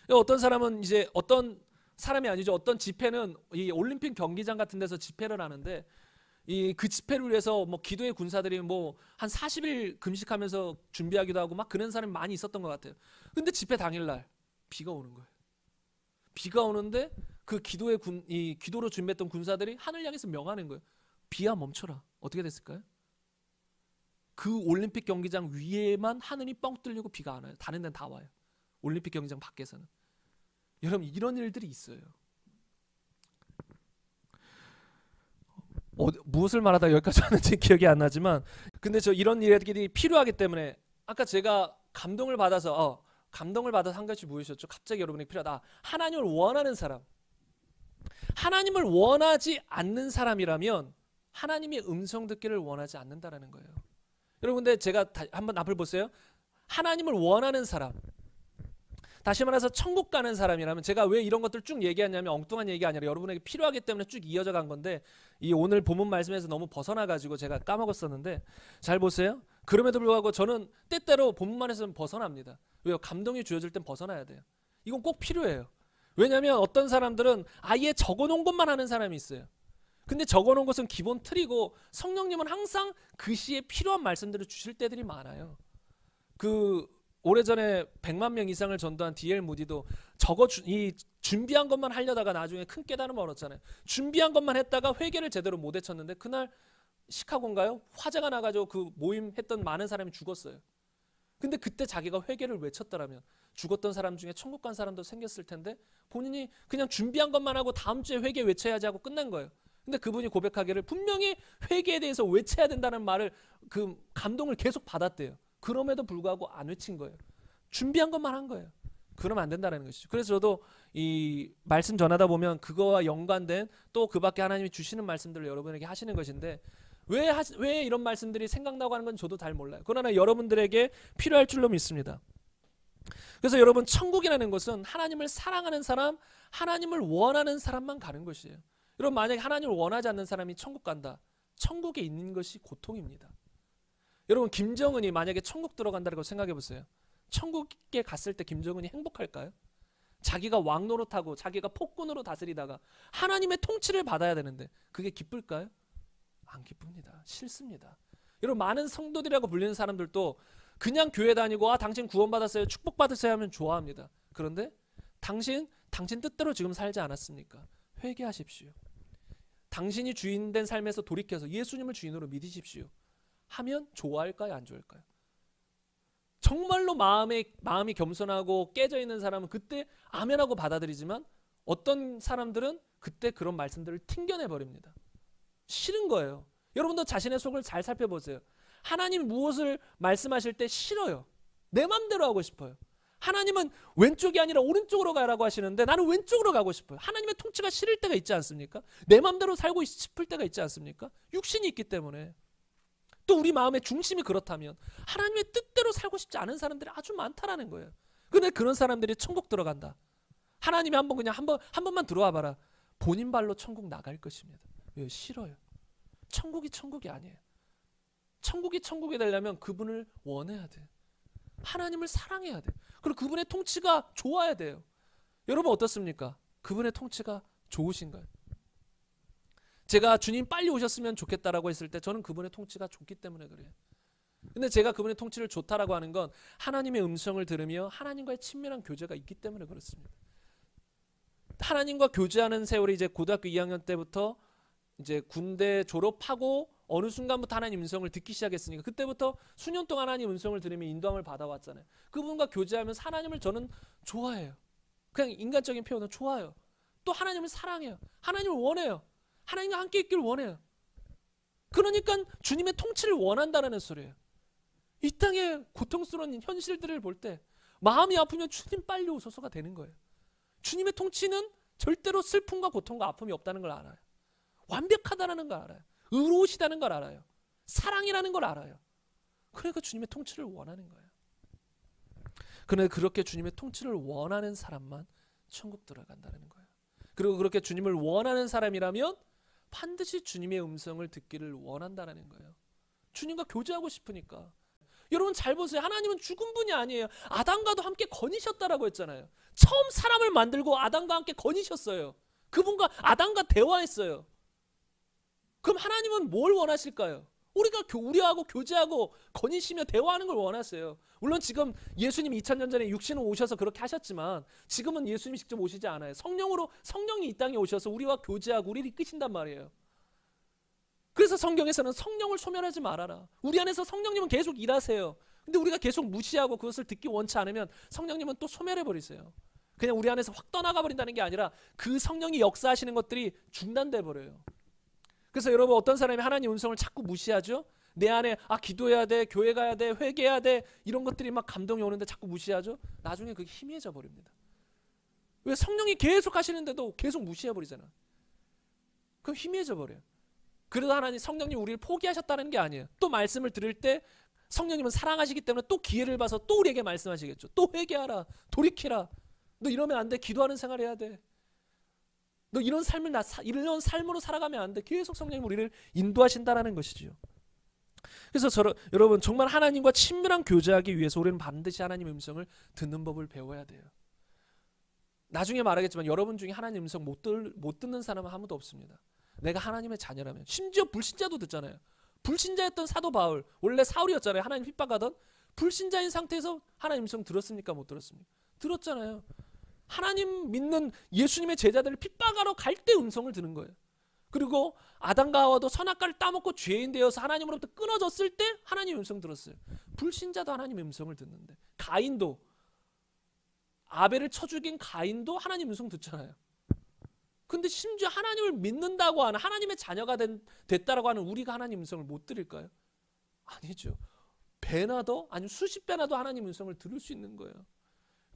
어떤 사람은 이제 어떤 사람이 아니죠. 어떤 집회는 이 올림픽 경기장 같은 데서 집회를 하는데 이 그 집회를 위해서 뭐 기도의 군사들이 뭐 한 40일 금식하면서 준비하기도 하고 막 그런 사람이 많이 있었던 것 같아요. 근데 집회 당일날 비가 오는 거예요. 비가 오는데 그 기도의 군, 이 기도로 준비했던 군사들이 하늘 향해서 명하는 거예요. 비야 멈춰라. 어떻게 됐을까요? 그 올림픽 경기장 위에만 하늘이 뻥 뚫리고 비가 안 와요. 다른 데는 다 와요. 올림픽 경기장 밖에서는. 여러분 이런 일들이 있어요. 어, 무엇을 말하다 여기까지 하는지 [LAUGHS] 기억이 안 나지만 근데 저 이런 일들이 필요하기 때문에 아까 제가 감동을 받아서 어, 감동을 받아서 한 가지 보이셨죠? 갑자기 여러분이 필요하다. 하나님을 원하는 사람. 하나님을 원하지 않는 사람이라면 하나님이 음성 듣기를 원하지 않는다라는 거예요. 여러분 근데 제가 한번 앞을 보세요. 하나님을 원하는 사람. 다시 말해서 천국 가는 사람이라면 제가 왜 이런 것들 쭉 얘기하냐면 엉뚱한 얘기 아니라 여러분에게 필요하기 때문에 쭉 이어져 간 건데 이 오늘 본문 말씀에서 너무 벗어나 가지고 제가 까먹었었는데 잘 보세요. 그럼에도 불구하고 저는 때때로 본문만에서는 벗어납니다. 왜요? 감동이 주어질 땐 벗어나야 돼요. 이건 꼭 필요해요. 왜냐하면 어떤 사람들은 아예 적어놓은 것만 하는 사람이 있어요. 근데 적어놓은 것은 기본 틀이고 성령님은 항상 그 시에 필요한 말씀들을 주실 때들이 많아요. 그 오래전에 100만 명 이상을 전도한 디엘 무디도 적어 주, 이 준비한 것만 하려다가 나중에 큰 깨달음을 얻었잖아요. 준비한 것만 했다가 회개를 제대로 못 해쳤는데 그날 시카고인가요? 화재가 나가지고 그 모임 했던 많은 사람이 죽었어요. 근데 그때 자기가 회개를 외쳤더라면 죽었던 사람 중에 천국 간 사람도 생겼을 텐데 본인이 그냥 준비한 것만 하고 다음 주에 회개 외쳐야지 하고 끝낸 거예요. 근데 그분이 고백하기를 분명히 회개에 대해서 외쳐야 된다는 말을 그 감동을 계속 받았대요. 그럼에도 불구하고 안 외친 거예요. 준비한 것만 한 거예요. 그러면 안된다는 것이죠. 그래서 저도 이 말씀 전하다 보면 그거와 연관된 또 그밖에 하나님이 주시는 말씀들을 여러분에게 하시는 것인데 왜, 하, 왜 이런 말씀들이 생각나고 하는 건 저도 잘 몰라요. 그러나 여러분들에게 필요할 줄로 믿습니다. 그래서 여러분 천국이라는 것은 하나님을 사랑하는 사람, 하나님을 원하는 사람만 가는 것이에요. 여러분 만약에 하나님을 원하지 않는 사람이 천국 간다. 천국에 있는 것이 고통입니다. 여러분 김정은이 만약에 천국 들어간다고 생각해 보세요. 천국에 갔을 때 김정은이 행복할까요? 자기가 왕노릇하고 자기가 폭군으로 다스리다가 하나님의 통치를 받아야 되는데 그게 기쁠까요? 안 기쁩니다. 싫습니다. 여러분 많은 성도들이라고 불리는 사람들도 그냥 교회 다니고 아 당신 구원받았어요 축복받았어요 하면 좋아합니다. 그런데 당신 당신 뜻대로 지금 살지 않았습니까? 회개하십시오. 당신이 주인된 삶에서 돌이켜서 예수님을 주인으로 믿으십시오. 하면 좋아할까요? 안좋아까요 정말로 마음에 마음이 겸손하고 깨져 있는 사람은 그때 아멘하고 받아들이지만 어떤 사람들은 그때 그런 말씀들을 튕겨내 버립니다. 싫은 거예요. 여러분도 자신의 속을 잘 살펴보세요. 하나님 무엇을 말씀하실 때 싫어요. 내 맘대로 하고 싶어요. 하나님은 왼쪽이 아니라 오른쪽으로 가라고 하시는데 나는 왼쪽으로 가고 싶어요. 하나님의 통치가 싫을 때가 있지 않습니까? 내 마음대로 살고 싶을 때가 있지 않습니까? 육신이 있기 때문에. 또 우리 마음의 중심이 그렇다면 하나님의 뜻대로 살고 싶지 않은 사람들이 아주 많다라는 거예요. 근데 그런 사람들이 천국 들어간다. 하나님이 한번 그냥 한번 한 번만 들어와 봐라. 본인 발로 천국 나갈 것입니다. 왜 예, 싫어요? 천국이 천국이 아니에요. 천국이 천국이 되려면 그분을 원해야 돼. 하나님을 사랑해야 돼요. 그리고 그분의 통치가 좋아야 돼요. 여러분 어떻습니까? 그분의 통치가 좋으신가요? 제가 주님 빨리 오셨으면 좋겠다라고 했을 때 저는 그분의 통치가 좋기 때문에 그래요. 근데 제가 그분의 통치를 좋다라고 하는 건 하나님의 음성을 들으며 하나님과의 친밀한 교제가 있기 때문에 그렇습니다. 하나님과 교제하는 세월이 이제 고등학교 2학년 때부터 이제 군대 졸업하고 어느 순간부터 하나님 음성을 듣기 시작했으니까 그때부터 수년 동안 하나님 음성을 들으며 인도함을 받아왔잖아요. 그분과 교제하면서 하나님을 저는 좋아해요. 그냥 인간적인 표현은 좋아요. 또 하나님을 사랑해요. 하나님을 원해요. 하나님과 함께 있기를 원해요. 그러니까 주님의 통치를 원한다라는 소리예요. 이 땅의 고통스러운 현실들을 볼 때 마음이 아프면 주님 빨리 오소서가 되는 거예요. 주님의 통치는 절대로 슬픔과 고통과 아픔이 없다는 걸 알아요. 완벽하다라는 걸 알아요. 의로우시다는 걸 알아요. 사랑이라는 걸 알아요. 그러니까 주님의 통치를 원하는 거예요. 그런데 그렇게 주님의 통치를 원하는 사람만 천국 들어간다는 거예요. 그리고 그렇게 주님을 원하는 사람이라면 반드시 주님의 음성을 듣기를 원한다라는 거예요. 주님과 교제하고 싶으니까. 여러분 잘 보세요. 하나님은 죽은 분이 아니에요. 아담과도 함께 거니셨다라고 했잖아요. 처음 사람을 만들고 아담과 함께 거니셨어요. 그분과 아담과 대화했어요. 그럼 하나님은 뭘 원하실까요? 우리가 우려하고 교제하고 건인시며 대화하는 걸 원하세요. 물론 지금 예수님이 2000년 전에 육신을 오셔서 그렇게 하셨지만 지금은 예수님이 직접 오시지 않아요. 성령으로 성령이 이 땅에 오셔서 우리와 교제하고 우리를 이끄신단 말이에요. 그래서 성경에서는 성령을 소멸하지 말아라. 우리 안에서 성령님은 계속 일하세요. 근데 우리가 계속 무시하고 그것을 듣기 원치 않으면 성령님은 또 소멸해 버리세요. 그냥 우리 안에서 확 떠나가 버린다는 게 아니라 그 성령이 역사하시는 것들이 중단돼 버려요. 그래서 여러분 어떤 사람이 하나님 음성을 자꾸 무시하죠? 내 안에 아 기도해야 돼, 교회 가야 돼, 회개해야 돼 이런 것들이 막 감동이 오는데 자꾸 무시하죠? 나중에 그게 희미해져 버립니다. 왜 성령이 계속 하시는데도 계속 무시해 버리잖아. 그 희미해져 버려요. 그래도 하나님 성령님 우리를 포기하셨다는 게 아니에요. 또 말씀을 들을 때 성령님은 사랑하시기 때문에 또 기회를 봐서 또 우리에게 말씀하시겠죠. 또 회개하라, 돌이키라. 너 이러면 안 돼. 기도하는 생활 해야 돼. 너 이런 삶을 나 사, 이런 삶으로 살아가면 안 돼. 계속 성령이 우리를 인도하신다라는 것이지요. 그래서 저러, 여러분 정말 하나님과 친밀한 교제하기 위해서 우리는 반드시 하나님의 음성을 듣는 법을 배워야 돼요. 나중에 말하겠지만 여러분 중에 하나님 음성 못, 들, 못 듣는 사람은 아무도 없습니다. 내가 하나님의 자녀라면 심지어 불신자도 듣잖아요. 불신자였던 사도 바울 원래 사울이었잖아요. 하나님 핍박하던 불신자인 상태에서 하나님 음성 들었습니까? 못 들었습니까? 들었잖아요. 하나님 믿는 예수님의 제자들을 핍박하러 갈 때 음성을 드는 거예요. 그리고 아담과 하와도 선악과를 따먹고 죄인 되어서 하나님으로부터 끊어졌을 때 하나님 음성 들었어요. 불신자도 하나님 음성을 듣는데 가인도 아벨을 쳐 죽인 가인도 하나님 음성 듣잖아요. 근데 심지어 하나님을 믿는다고 하는 하나님의 자녀가 된, 됐다라고 하는 우리가 하나님 음성을 못 들을까요? 아니죠. 배나 더 아니면 수십 배나 더 하나님 음성을 들을 수 있는 거예요.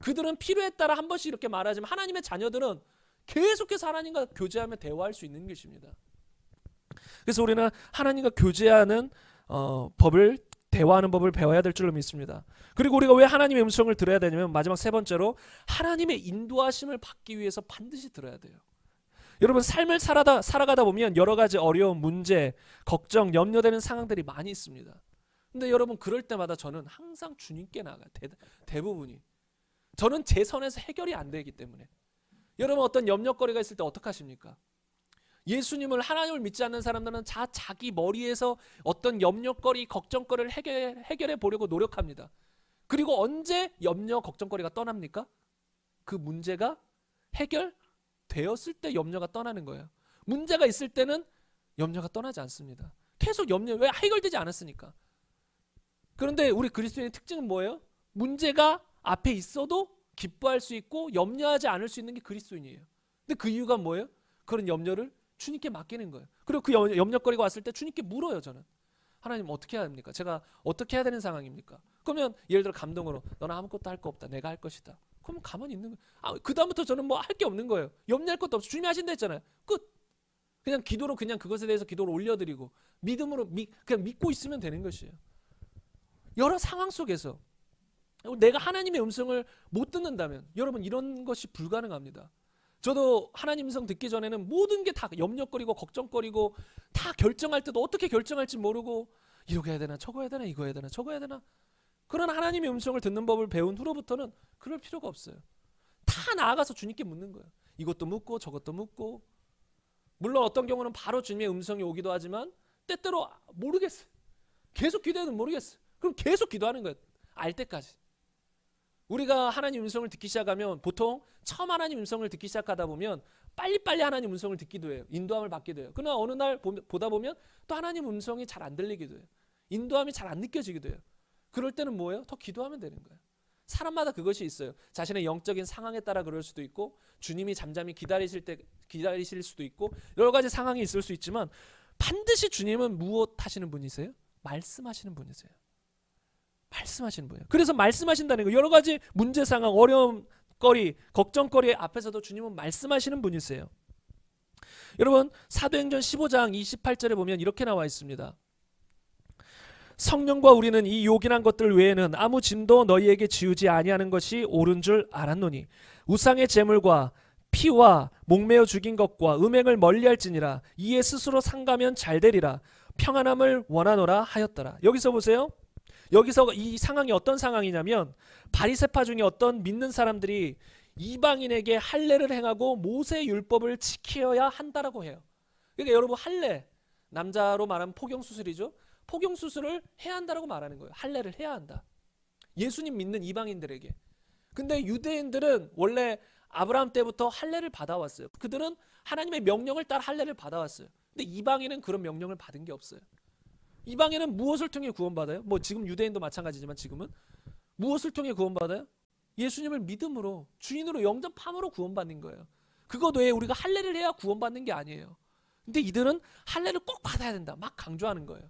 그들은 필요에 따라 한 번씩 이렇게 말하지만 하나님의 자녀들은 계속해서 하나님과 교제하며 대화할 수 있는 것입니다. 그래서 우리는 하나님과 교제하는 어, 법을 대화하는 법을 배워야 될 줄로 믿습니다. 그리고 우리가 왜 하나님의 음성을 들어야 되냐면 마지막 세 번째로 하나님의 인도하심을 받기 위해서 반드시 들어야 돼요. 여러분 삶을 살아다, 살아가다 보면 여러 가지 어려운 문제, 걱정, 염려되는 상황들이 많이 있습니다. 근데 여러분 그럴 때마다 저는 항상 주님께 나가 대, 대부분이 저는 제 선에서 해결이 안 되기 때문에 여러분 어떤 염려거리가 있을 때어떡 하십니까? 예수님을 하나님을 믿지 않는 사람들은 다 자기 머리에서 어떤 염려거리, 걱정거리를 해결, 해결해 보려고 노력합니다. 그리고 언제 염려, 걱정거리가 떠납니까? 그 문제가 해결되었을 때 염려가 떠나는 거예요. 문제가 있을 때는 염려가 떠나지 않습니다. 계속 염려, 왜 해결되지 않았으니까. 그런데 우리 그리스도인의 특징은 뭐예요? 문제가 앞에 있어도 기뻐할 수 있고 염려하지 않을 수 있는 게 그리스도인이에요. 근데 그 이유가 뭐예요? 그런 염려를 주님께 맡기는 거예요. 그리고 그 염려거리가 왔을 때 주님께 물어요, 저는. 하나님 어떻게 해야 됩니까? 제가 어떻게 해야 되는 상황입니까? 그러면 예를 들어 감동으로 너는 아무것도 할 거 없다. 내가 할 것이다. 그러면 가만히 있는 거예요. 아, 그다음부터 저는 뭐 할 게 없는 거예요. 염려할 것도 없어. 주님이 하신다 했잖아요. 끝. 그냥 기도로 그냥 그것에 대해서 기도를 올려드리고 믿음으로 미, 그냥 믿고 있으면 되는 것이에요. 여러 상황 속에서 내가 하나님의 음성을 못 듣는다면 여러분 이런 것이 불가능합니다. 저도 하나님 음성 듣기 전에는 모든 게 다 염려거리고 걱정거리고 다 결정할 때도 어떻게 결정할지 모르고 이렇게 해야 되나 저거 해야 되나 이거 해야 되나 저거 해야 되나 그런 하나님의 음성을 듣는 법을 배운 후로부터는 그럴 필요가 없어요. 다 나아가서 주님께 묻는 거예요. 이것도 묻고 저것도 묻고 물론 어떤 경우는 바로 주님의 음성이 오기도 하지만 때때로 모르겠어요. 계속 기도해도 모르겠어요. 그럼 계속 기도하는 거예요. 알 때까지. 우리가 하나님 음성을 듣기 시작하면 보통 처음 하나님 음성을 듣기 시작하다 보면 빨리빨리 하나님 음성을 듣기도 해요. 인도함을 받기도 해요. 그러나 어느 날 보다 보면 또 하나님 음성이 잘 안 들리기도 해요. 인도함이 잘 안 느껴지기도 해요. 그럴 때는 뭐예요? 더 기도하면 되는 거예요. 사람마다 그것이 있어요. 자신의 영적인 상황에 따라 그럴 수도 있고 주님이 잠잠히 기다리실 때 기다리실 수도 있고 여러 가지 상황이 있을 수 있지만 반드시 주님은 무엇 하시는 분이세요? 말씀하시는 분이세요. 말씀하시는 분이에요. 그래서 말씀하신다는 거 여러 가지 문제 상황, 어려움, 거리, 걱정거리 앞에서도 주님은 말씀하시는 분이세요. 여러분 사도행전 15장 28절에 보면 이렇게 나와 있습니다. 성령과 우리는 이 요긴한 것들 외에는 아무 짐도 너희에게 지우지 아니하는 것이 옳은 줄 알았노니 우상의 제물과 피와 목매어 죽인 것과 음행을 멀리할지니라 이에 스스로 상가면 잘 되리라 평안함을 원하노라 하였더라. 여기서 보세요. 여기서 이 상황이 어떤 상황이냐면 바리세파 중에 어떤 믿는 사람들이 이방인에게 할례를 행하고 모세 율법을 지켜야 한다라고 해요. 그러니까 여러분 할례 남자로 말하면 포경 수술이죠. 포경 수술을 해야 한다라고 말하는 거예요. 할례를 해야 한다. 예수님 믿는 이방인들에게. 근데 유대인들은 원래 아브라함 때부터 할례를 받아왔어요. 그들은 하나님의 명령을 따라 할례를 받아왔어요. 근데 이방인은 그런 명령을 받은 게 없어요. 이방인은 무엇을 통해 구원받아요? 뭐 지금 유대인도 마찬가지지만 지금은 무엇을 통해 구원받아요? 예수님을 믿음으로 주인으로 영접함으로 구원받는 거예요. 그것 외에 우리가 할례를 해야 구원받는 게 아니에요. 근데 이들은 할례를 꼭 받아야 된다. 막 강조하는 거예요.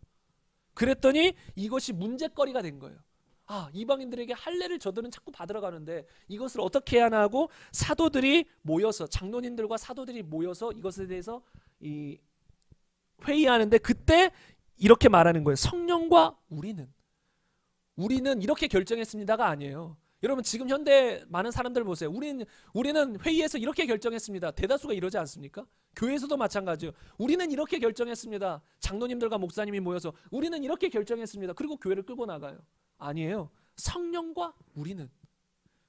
그랬더니 이것이 문제거리가 된 거예요. 아, 이방인들에게 할례를 저들은 자꾸 받으러 가는데 이것을 어떻게 해야 하나 하고 사도들이 모여서 장로님들과 사도들이 모여서 이것에 대해서 이 회의하는데 그때 이렇게 말하는 거예요. 성령과 우리는 우리는 이렇게 결정했습니다가 아니에요. 여러분 지금 현대 많은 사람들 보세요. 우리는 우리는 회의에서 이렇게 결정했습니다. 대다수가 이러지 않습니까? 교회에서도 마찬가지요 우리는 이렇게 결정했습니다. 장로님들과 목사님이 모여서 우리는 이렇게 결정했습니다. 그리고 교회를 끌고 나가요. 아니에요. 성령과 우리는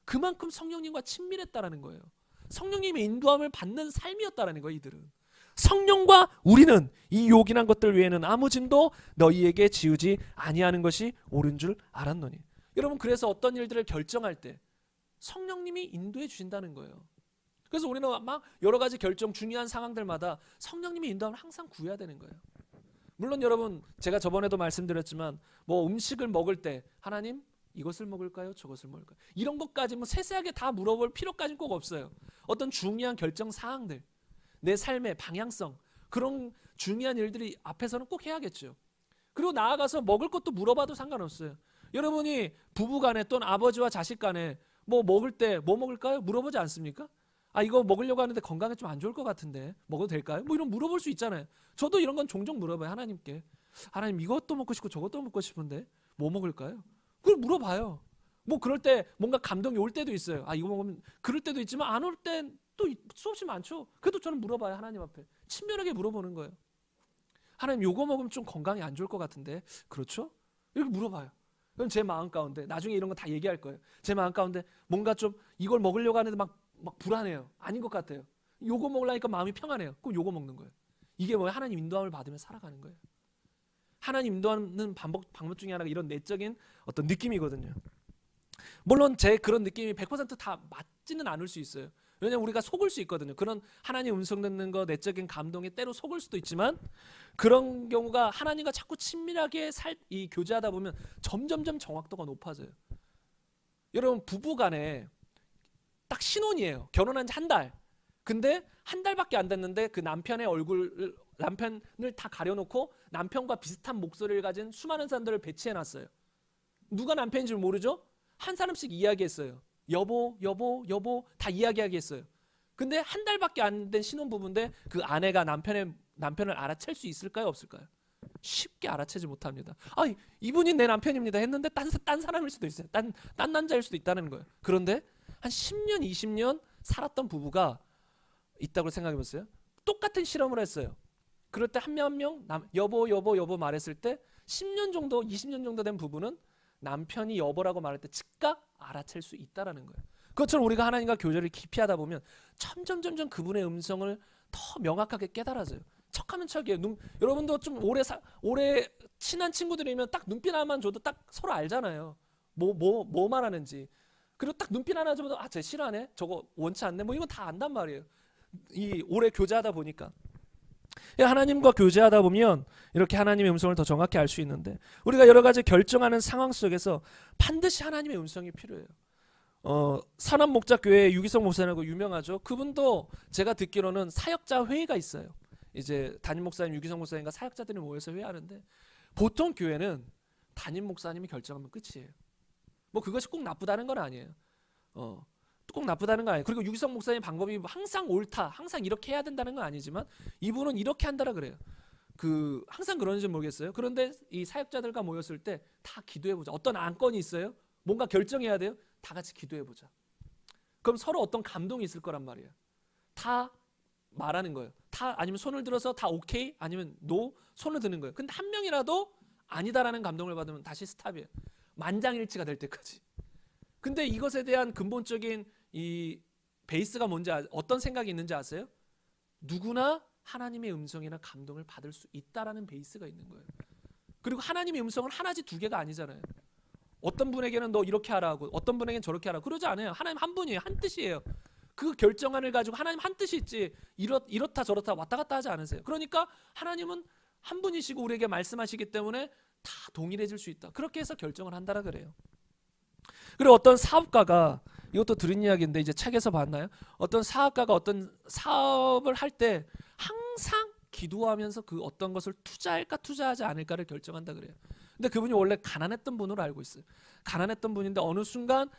그만큼 성령님과 친밀했다라는 거예요. 성령님의 인도함을 받는 삶이었다라는 거예요, 이들은. 성령과 우리는 이 욕이란 것들 외에는 아무 짐도 너희에게 지우지 아니하는 것이 옳은 줄 알았노니. 여러분 그래서 어떤 일들을 결정할 때 성령님이 인도해 주신다는 거예요. 그래서 우리는 막 여러 가지 결정 중요한 상황들마다 성령님이 인도하면 항상 구해야 되는 거예요. 물론 여러분 제가 저번에도 말씀드렸지만 뭐 음식을 먹을 때 하나님 이것을 먹을까요? 저것을 먹을까요? 이런 것까지 뭐 세세하게 다 물어볼 필요까지는 꼭 없어요. 어떤 중요한 결정 사항들 내 삶의 방향성 그런 중요한 일들이 앞에서는 꼭 해야겠죠. 그리고 나아가서 먹을 것도 물어봐도 상관없어요. 여러분이 부부간에 또는 아버지와 자식간에 뭐 먹을 때 뭐 먹을까요? 물어보지 않습니까? 아 이거 먹으려고 하는데 건강에 좀 안 좋을 것 같은데 먹어도 될까요? 뭐 이런 물어볼 수 있잖아요. 저도 이런 건 종종 물어봐요 하나님께. 하나님 이것도 먹고 싶고 저것도 먹고 싶은데 뭐 먹을까요? 그걸 물어봐요. 뭐 그럴 때 뭔가 감동이 올 때도 있어요. 아 이거 먹으면 그럴 때도 있지만 안올땐 또 수없이 많죠. 그래도 저는 물어봐요 하나님 앞에 친밀하게 물어보는 거예요. 하나님 요거 먹으면 좀 건강이 안 좋을 것 같은데 그렇죠? 이렇게 물어봐요. 그럼 제 마음 가운데 나중에 이런 거 다 얘기할 거예요. 제 마음 가운데 뭔가 좀 이걸 먹으려고 하는데 막, 막 불안해요. 아닌 것 같아요. 요거 먹으려니까 마음이 평안해요. 그럼 요거 먹는 거예요. 이게 뭐예요? 하나님 인도함을 받으면 살아가는 거예요. 하나님 인도하는 방법, 방법 중에 하나가 이런 내적인 어떤 느낌이거든요. 물론 제 그런 느낌이 100%다 맞지는 않을 수 있어요. 왜냐면 우리가 속을 수 있거든요. 그런 하나님 음성 듣는 거 내적인 감동에 때로 속을 수도 있지만 그런 경우가 하나님과 자꾸 친밀하게 살, 이 교제하다 보면 점점점 정확도가 높아져요. 여러분 부부 간에 딱 신혼이에요. 결혼한 지 한 달. 근데 한 달밖에 안 됐는데 그 남편의 얼굴 을 남편을 다 가려놓고 남편과 비슷한 목소리를 가진 수많은 사람들을 배치해 놨어요. 누가 남편인지 모르죠? 한 사람씩 이야기했어요. 여보, 여보, 여보 다 이야기하게 했어요. 근데 한 달밖에 안 된 신혼부부인데 그 아내가 남편의 남편을 알아챌 수 있을까요? 없을까요? 쉽게 알아채지 못합니다. 아, 이분이 내 남편입니다 했는데 딴, 딴 사람일 수도 있어요. 딴, 딴 남자일 수도 있다는 거예요. 그런데 한 10년, 20년 살았던 부부가 있다고 생각해 보세요. 똑같은 실험을 했어요. 그럴 때 한 명 한 명 여보, 여보, 여보 말했을 때 10년 정도, 20년 정도 된 부부는 남편이 여보라고 말할 때 즉각 알아챌 수 있다라는 거예요. 그것처럼 우리가 하나님과 교제를 깊이 하다 보면 점점 점점 그분의 음성을 더 명확하게 깨달아져요. 척하면 척이에요. 눈, 여러분도 좀 오래 사, 오래 친한 친구들이면 딱 눈빛 하나만 줘도 딱 서로 알잖아요. 뭐뭐뭐 뭐, 뭐 말하는지. 그리고 딱 눈빛 하나 줘도 아쟤 싫어하네. 저거 원치 않네. 뭐 이건 다 안단 말이에요. 이 오래 교제하다 보니까 예, 하나님과 교제하다 보면 이렇게 하나님의 음성을 더 정확히 알 수 있는데 우리가 여러 가지 결정하는 상황 속에서 반드시 하나님의 음성이 필요해요. 어, 산업 목자 교회 유기성 목사라고 유명하죠. 그분도 제가 듣기로는 사역자 회의가 있어요. 이제 담임 목사님, 유기성 목사님과 사역자들이 모여서 회의하는데 보통 교회는 담임 목사님이 결정하면 끝이에요. 뭐 그것이 꼭 나쁘다는 건 아니에요. 어, 꼭 나쁘다는 거 아니에요. 그리고 유기성 목사님 방법이 항상 옳다, 항상 이렇게 해야 된다는 건 아니지만 이분은 이렇게 한다라 그래요. 그 항상 그런지 모르겠어요. 그런데 이 사역자들과 모였을 때 다 기도해 보자. 어떤 안건이 있어요? 뭔가 결정해야 돼요. 다 같이 기도해 보자. 그럼 서로 어떤 감동이 있을 거란 말이에요. 다 말하는 거예요. 다 아니면 손을 들어서 다 오케이 아니면 노 손을 드는 거예요. 근데 한 명이라도 아니다라는 감동을 받으면 다시 스탑이에요. 만장일치가 될 때까지. 근데 이것에 대한 근본적인 이 베이스가 뭔지 아, 어떤 생각이 있는지 아세요? 누구나 하나님의 음성이나 감동을 받을 수 있다라는 베이스가 있는 거예요. 그리고 하나님의 음성은 하나지 두 개가 아니잖아요. 어떤 분에게는 너 이렇게 하라고, 어떤 분에게는 저렇게 하라고 그러지 않아요. 하나님 한 분이에요. 한 뜻이에요. 그 결정안을 가지고 하나님 한 뜻이 있지 이렇, 이렇다 저렇다 왔다 갔다 하지 않으세요. 그러니까 하나님은 한 분이시고 우리에게 말씀하시기 때문에 다 동일해질 수 있다. 그렇게 해서 결정을 한다라 그래요. 그리고 어떤 사업가가 이것도 들은 이야기인데 이제 책에서 봤나요? 어떤 사업가가 어떤 사업을 할 때 항상 기도하면서 그 어떤 것을 투자할까 투자하지 않을까를 결정한다 그래요. 근데 그분이 원래 가난했던 분으로 알고 있어요. 가난했던 분인데 어느 순간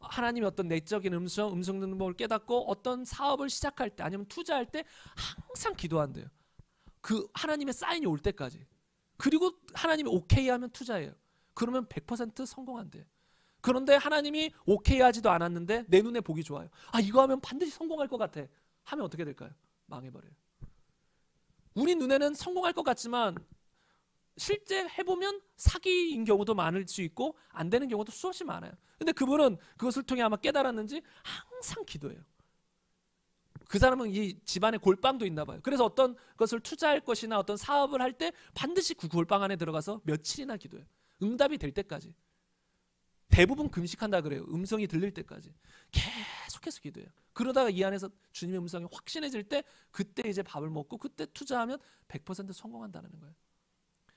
하나님이 어떤 내적인 음성, 음성 능력을 깨닫고 어떤 사업을 시작할 때 아니면 투자할 때 항상 기도한대요. 그 하나님의 사인이 올 때까지. 그리고 하나님이 오케이 하면 투자해요. 그러면 100% 성공한대요. 그런데 하나님이 오케이 하지도 않았는데 내 눈에 보기 좋아요. 아, 이거 하면 반드시 성공할 것 같아. 하면 어떻게 될까요? 망해버려요. 우리 눈에는 성공할 것 같지만 실제 해보면 사기인 경우도 많을 수 있고 안 되는 경우도 수없이 많아요. 근데 그분은 그것을 통해 아마 깨달았는지 항상 기도해요. 그 사람은 이 집안에 골방도 있나 봐요. 그래서 어떤 것을 투자할 것이나 어떤 사업을 할 때 반드시 그 골방 안에 들어가서 며칠이나 기도해요. 응답이 될 때까지. 대부분 금식한다 그래요. 음성이 들릴 때까지 계속해서 기도해요. 그러다가 이 안에서 주님의 음성이 확신해질 때 그때 이제 밥을 먹고 그때 투자하면 100% 성공한다는 거예요.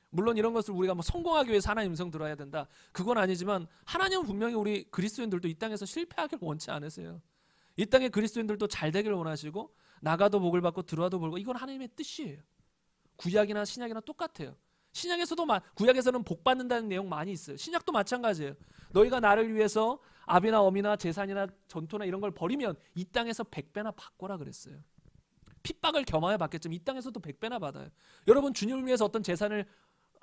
물론 이런 것을 우리가 뭐 성공하기 위해서 하나님 음성 들어야 된다. 그건 아니지만 하나님은 분명히 우리 그리스도인들도 이 땅에서 실패하길 원치 않으세요. 이땅에 그리스도인들도 잘 되길 원하시고 나가도 복을 받고 들어와도 복을 이건 하나님의 뜻이에요. 구약이나 신약이나 똑같아요. 신약에서도 구약에서는 복 받는다는 내용 많이 있어요. 신약도 마찬가지예요. 너희가 나를 위해서 아비나 어미나 재산이나 전토나 이런 걸 버리면 이 땅에서 100배나 바꿔라 그랬어요. 핍박을 겸하여 받겠지만 이 땅에서도 100배나 받아요. 여러분 주님을 위해서 어떤 재산을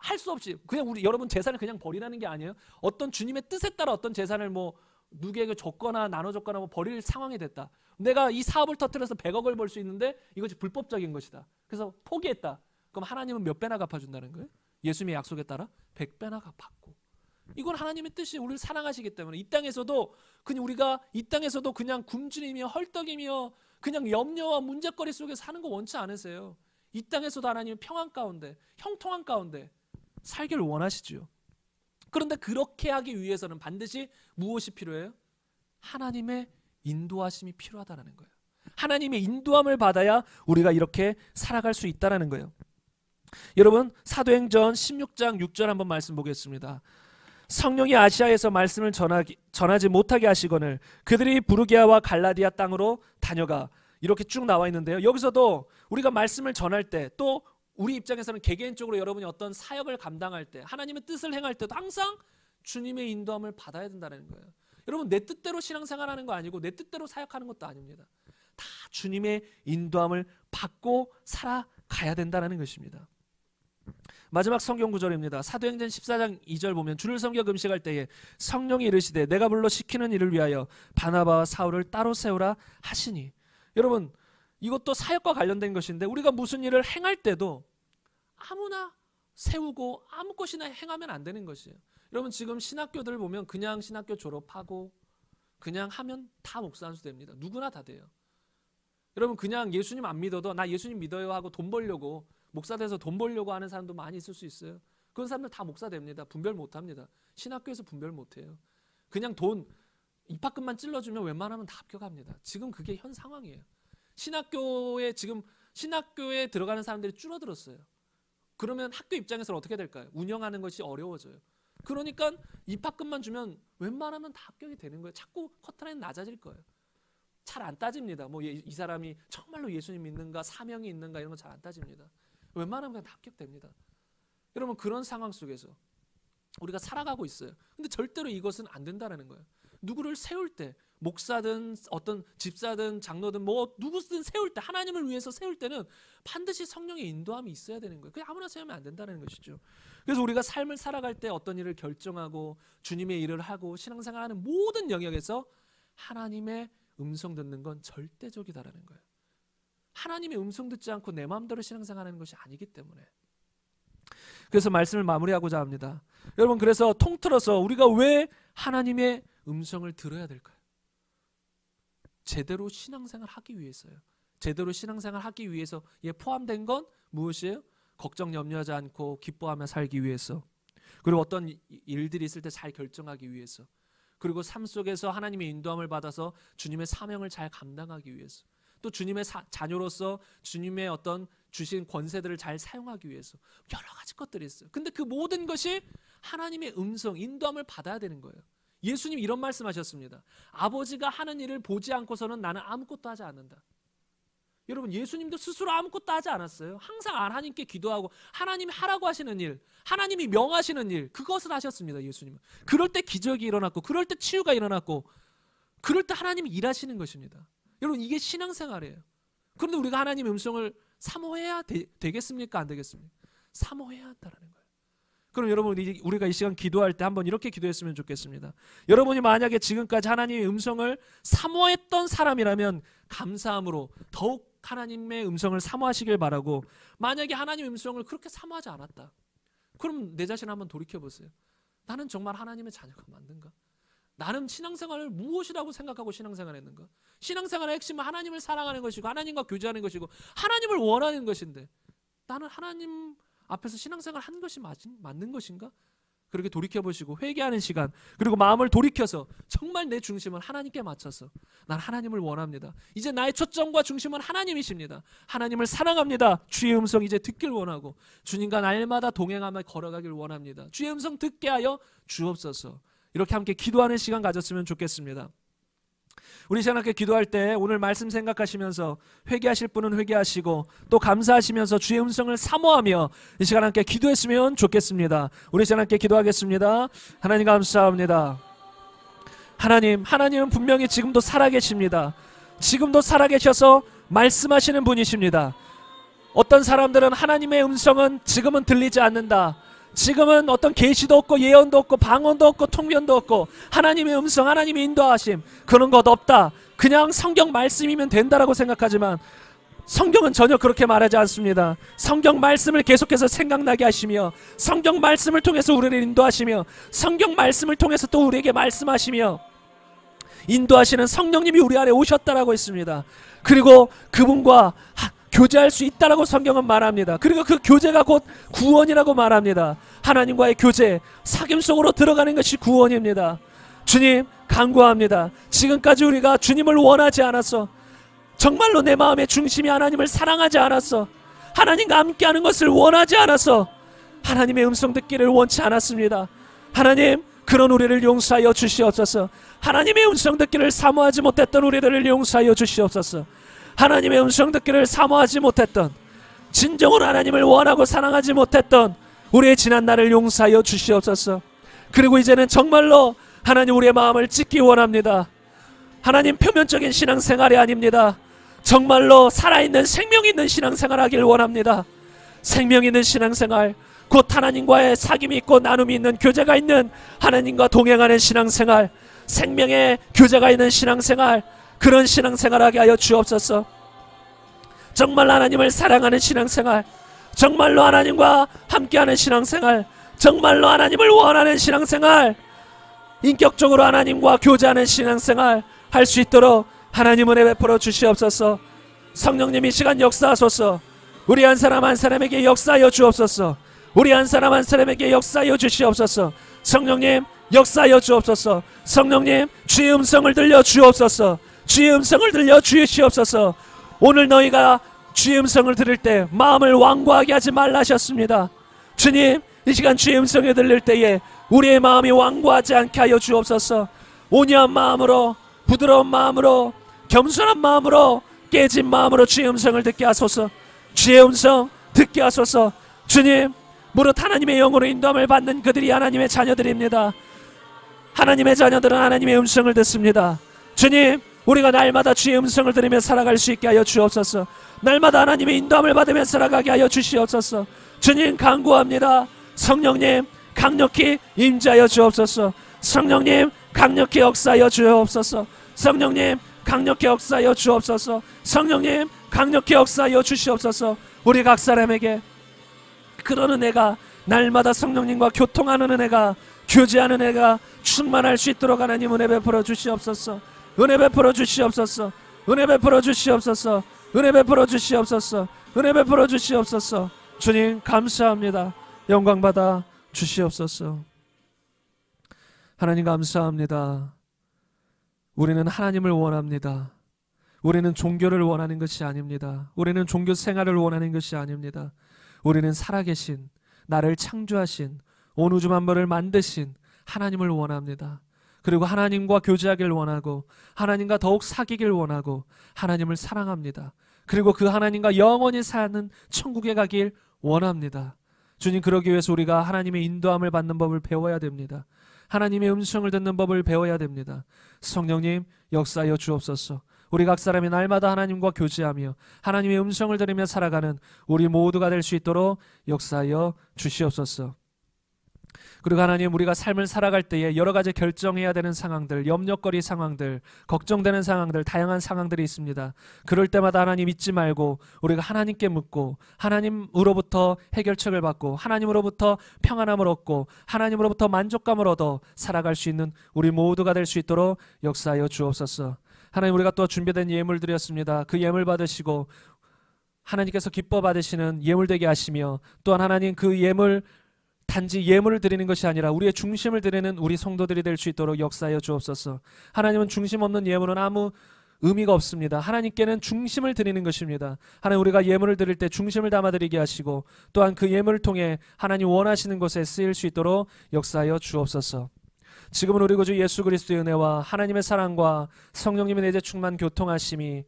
할 수 없이 그냥 우리 여러분 재산을 그냥 버리라는 게 아니에요. 어떤 주님의 뜻에 따라 어떤 재산을 뭐 누구에게 줬거나 나눠줬거나 뭐 버릴 상황이 됐다. 내가 이 사업을 터트려서 100억을 벌 수 있는데 이것이 불법적인 것이다. 그래서 포기했다. 그럼 하나님은 몇 배나 갚아준다는 거예요? 예수님의 약속에 따라 100배나 갚아. 이건 하나님의 뜻이 우리를 사랑하시기 때문에 이 땅에서도 그냥 우리가 이 땅에서도 그냥 굶주림이며 헐떡이며 그냥 염려와 문제거리 속에 사는 거 원치 않으세요. 이 땅에서도 하나님은 평안 가운데 형통한 가운데 살기를 원하시지요. 그런데 그렇게 하기 위해서는 반드시 무엇이 필요해요? 하나님의 인도하심이 필요하다라는 거예요. 하나님의 인도함을 받아야 우리가 이렇게 살아갈 수 있다라는 거예요. 여러분 사도행전 16장 6절 한번 말씀 보겠습니다. 성령이 아시아에서 말씀을 전하기, 전하지 못하게 하시거늘 그들이 부르기아와 갈라디아 땅으로 다녀가 이렇게 쭉 나와 있는데요. 여기서도 우리가 말씀을 전할 때 또 우리 입장에서는 개개인적으로 여러분이 어떤 사역을 감당할 때 하나님의 뜻을 행할 때도 항상 주님의 인도함을 받아야 된다는 거예요. 여러분 내 뜻대로 신앙생활하는 거 아니고 내 뜻대로 사역하는 것도 아닙니다. 다 주님의 인도함을 받고 살아가야 된다는 것입니다. 마지막 성경 구절입니다. 사도행전 14장 2절 보면 주를 섬겨 금식할 때에 성령이 이르시되 내가 불러 시키는 일을 위하여 바나바와 사울을 따로 세우라 하시니 여러분 이것도 사역과 관련된 것인데 우리가 무슨 일을 행할 때도 아무나 세우고 아무 것이나 행하면 안 되는 것이에요. 여러분 지금 신학교들 보면 그냥 신학교 졸업하고 그냥 하면 다 목사 한수 됩니다. 누구나 다 돼요. 여러분 그냥 예수님 안 믿어도 나 예수님 믿어요 하고 돈 벌려고 목사 돼서 돈 벌려고 하는 사람도 많이 있을 수 있어요. 그런 사람들 다 목사 됩니다. 분별 못 합니다. 신학교에서 분별 못 해요. 그냥 돈 입학금만 찔러주면 웬만하면 다 합격합니다. 지금 그게 현 상황이에요. 신학교에 지금 신학교에 들어가는 사람들이 줄어들었어요. 그러면 학교 입장에서는 어떻게 될까요? 운영하는 것이 어려워져요. 그러니까 입학금만 주면 웬만하면 다 합격이 되는 거예요. 자꾸 커트라인 낮아질 거예요. 잘 안 따집니다. 뭐 이 사람이 정말로 예수님 믿는가 사명이 있는가 이런 건잘안 따집니다. 웬만하면 그냥 다 합격됩니다. 여러분 그런 상황 속에서 우리가 살아가고 있어요. 근데 절대로 이것은 안 된다라는 거예요. 누구를 세울 때 목사든 어떤 집사든 장로든 뭐 누구든 세울 때 하나님을 위해서 세울 때는 반드시 성령의 인도함이 있어야 되는 거예요. 그게 아무나 세우면 안 된다는 것이죠. 그래서 우리가 삶을 살아갈 때 어떤 일을 결정하고 주님의 일을 하고 신앙생활하는 모든 영역에서 하나님의 음성 듣는 건 절대적이다라는 거예요. 하나님의 음성 듣지 않고 내 마음대로 신앙생활하는 것이 아니기 때문에 그래서 말씀을 마무리하고자 합니다. 여러분 그래서 통틀어서 우리가 왜 하나님의 음성을 들어야 될까요? 제대로 신앙생활 하기 위해서요. 제대로 신앙생활 하기 위해서에 포함된 건 무엇이에요? 걱정 염려하지 않고 기뻐하며 살기 위해서 그리고 어떤 일들이 있을 때 잘 결정하기 위해서 그리고 삶 속에서 하나님의 인도함을 받아서 주님의 사명을 잘 감당하기 위해서 또 주님의 사, 자녀로서 주님의 어떤 주신 권세들을 잘 사용하기 위해서 여러 가지 것들이 있어요. 근데 그 모든 것이 하나님의 음성, 인도함을 받아야 되는 거예요. 예수님 이런 말씀하셨습니다. 아버지가 하는 일을 보지 않고서는 나는 아무것도 하지 않는다. 여러분 예수님도 스스로 아무것도 하지 않았어요. 항상 하나님께 기도하고 하나님이 하라고 하시는 일, 하나님이 명하시는 일 그것을 하셨습니다. 예수님은 그럴 때 기적이 일어났고, 그럴 때 치유가 일어났고, 그럴 때 하나님이 일하시는 것입니다. 여러분 이게 신앙생활이에요. 그런데 우리가 하나님의 음성을 사모해야 되, 겠습니까안 되겠습니까? 사모해야 한다는 거예요. 그럼 여러분 우리가 이 시간 기도할 때 한번 이렇게 기도했으면 좋겠습니다. 여러분이 만약에 지금까지 하나님의 음성을 사모했던 사람이라면 감사함으로 더욱 하나님의 음성을 사모하시길 바라고 만약에 하나님의 음성을 그렇게 사모하지 않았다. 그럼 내 자신 한번 돌이켜 보세요. 나는 정말 하나님의 자녀가 맞는가? 나는 신앙생활을 무엇이라고 생각하고 신앙생활 했는가? 신앙생활의 핵심은 하나님을 사랑하는 것이고 하나님과 교제하는 것이고 하나님을 원하는 것인데 나는 하나님 앞에서 신앙생활 한 것이 맞, 맞는 것인가? 그렇게 돌이켜보시고 회개하는 시간 그리고 마음을 돌이켜서 정말 내 중심을 하나님께 맞춰서 난 하나님을 원합니다 이제 나의 초점과 중심은 하나님이십니다 하나님을 사랑합니다 주의 음성 이제 듣길 원하고 주님과 날마다 동행하며 걸어가길 원합니다 주의 음성 듣게 하여 주옵소서 이렇게 함께 기도하는 시간 가졌으면 좋겠습니다. 우리 시간 함께 기도할 때 오늘 말씀 생각하시면서 회개하실 분은 회개하시고 또 감사하시면서 주의 음성을 사모하며 이 시간 함께 기도했으면 좋겠습니다. 우리 시간 함께 기도하겠습니다. 하나님 감사합니다. 하나님, 하나님은 분명히 지금도 살아계십니다. 지금도 살아계셔서 말씀하시는 분이십니다. 어떤 사람들은 하나님의 음성은 지금은 들리지 않는다. 지금은 어떤 계시도 없고 예언도 없고 방언도 없고 통변도 없고 하나님의 음성 하나님의 인도하심 그런 것 없다 그냥 성경 말씀이면 된다라고 생각하지만 성경은 전혀 그렇게 말하지 않습니다. 성경 말씀을 계속해서 생각나게 하시며 성경 말씀을 통해서 우리를 인도하시며 성경 말씀을 통해서 또 우리에게 말씀하시며 인도하시는 성령님이 우리 안에 오셨다라고 했습니다. 그리고 그분과 교제할 수 있다라고 성경은 말합니다. 그리고 그 교제가 곧 구원이라고 말합니다. 하나님과의 교제, 사귐 속으로 들어가는 것이 구원입니다. 주님, 간구합니다. 지금까지 우리가 주님을 원하지 않았어. 정말로 내 마음의 중심이 하나님을 사랑하지 않았어. 하나님과 함께하는 것을 원하지 않았어. 하나님의 음성 듣기를 원치 않았습니다. 하나님, 그런 우리를 용서하여 주시옵소서. 하나님의 음성 듣기를 사모하지 못했던 우리들을 용서하여 주시옵소서. 하나님의 음성 듣기를 사모하지 못했던 진정으로 하나님을 원하고 사랑하지 못했던 우리의 지난 날을 용서하여 주시옵소서. 그리고 이제는 정말로 하나님 우리의 마음을 찢기 원합니다. 하나님 표면적인 신앙생활이 아닙니다. 정말로 살아있는 생명 있는 신앙생활 하길 원합니다. 생명 있는 신앙생활, 곧 하나님과의 사귐이 있고 나눔이 있는 교제가 있는 하나님과 동행하는 신앙생활, 생명의 교제가 있는 신앙생활, 그런 신앙생활하게 하여 주옵소서. 정말 하나님을 사랑하는 신앙생활, 정말로 하나님과 함께하는 신앙생활, 정말로 하나님을 원하는 신앙생활, 인격적으로 하나님과 교제하는 신앙생활 할 수 있도록 하나님 은혜 베풀어 주시옵소서. 성령님 이 시간 역사하소서. 우리 한 사람 한 사람에게 역사여 주옵소서. 우리 한 사람 한 사람에게 역사여 주시옵소서. 성령님 역사여 주옵소서. 성령님 주의 음성을 들려 주옵소서. 주의 음성을 들려 주의시옵소서 오늘 너희가 주의 음성을 들을 때 마음을 완고하게 하지 말라 하셨습니다. 주님 이 시간 주의 음성에 들릴 때에 우리의 마음이 완고하지 않게 하여 주옵소서 온유한 마음으로 부드러운 마음으로 겸손한 마음으로 깨진 마음으로 주의 음성을 듣게 하소서 주의 음성 듣게 하소서 주님 무릇 하나님의 영으로 인도함을 받는 그들이 하나님의 자녀들입니다 하나님의 자녀들은 하나님의 음성을 듣습니다 주님 우리가 날마다 주의 음성을 들으며 살아갈 수 있게 하여 주옵소서. 날마다 하나님의 인도함을 받으며 살아가게 하여 주시옵소서. 주님 강구합니다. 성령님 강력히 임자여 주옵소서. 성령님 강력히 역사여 주옵소서. 성령님 강력히 역사여 주옵소서. 성령님 강력히 역사여 주시옵소서. 우리 각 사람에게 그러는 애가 날마다 성령님과 교통하는 은혜가 교제하는 애가 충만할 수 있도록 하나님 은혜 베풀어 주시옵소서. 은혜 베풀어 주시옵소서. 은혜 베풀어 주시옵소서. 은혜 베풀어 주시옵소서. 은혜 베풀어 주시옵소서. 주님 감사합니다. 영광 받아 주시옵소서. 하나님 감사합니다. 우리는 하나님을 원합니다. 우리는 종교를 원하는 것이 아닙니다. 우리는 종교 생활을 원하는 것이 아닙니다. 우리는 살아계신 나를 창조하신 온 우주 만물을 만드신 하나님을 원합니다. 그리고 하나님과 교제하길 원하고 하나님과 더욱 사귀길 원하고 하나님을 사랑합니다. 그리고 그 하나님과 영원히 사는 천국에 가길 원합니다. 주님 그러기 위해서 우리가 하나님의 인도함을 받는 법을 배워야 됩니다. 하나님의 음성을 듣는 법을 배워야 됩니다. 성령님 역사여 주옵소서. 우리 각 사람이 날마다 하나님과 교제하며 하나님의 음성을 들으며 살아가는 우리 모두가 될 수 있도록 역사여 주시옵소서. 그리고 하나님 우리가 삶을 살아갈 때에 여러 가지 결정해야 되는 상황들, 염려거리 상황들, 걱정되는 상황들, 다양한 상황들이 있습니다. 그럴 때마다 하나님 잊지 말고 우리가 하나님께 묻고 하나님으로부터 해결책을 받고 하나님으로부터 평안함을 얻고 하나님으로부터 만족감을 얻어 살아갈 수 있는 우리 모두가 될 수 있도록 역사하여 주옵소서. 하나님 우리가 또 준비된 예물들이었습니다. 그 예물 받으시고 하나님께서 기뻐 받으시는 예물 되게 하시며 또한 하나님 그 예물 단지 예물을 드리는 것이 아니라 우리의 중심을 드리는 우리 성도들이 될 수 있도록 역사하여 주옵소서. 하나님은 중심 없는 예물은 아무 의미가 없습니다. 하나님께는 중심을 드리는 것입니다. 하나님 우리가 예물을 드릴 때 중심을 담아드리게 하시고 또한 그 예물을 통해 하나님 원하시는 곳에 쓰일 수 있도록 역사하여 주옵소서. 지금은 우리 구주 예수 그리스도의 은혜와 하나님의 사랑과 성령님의 내재 충만 교통하심이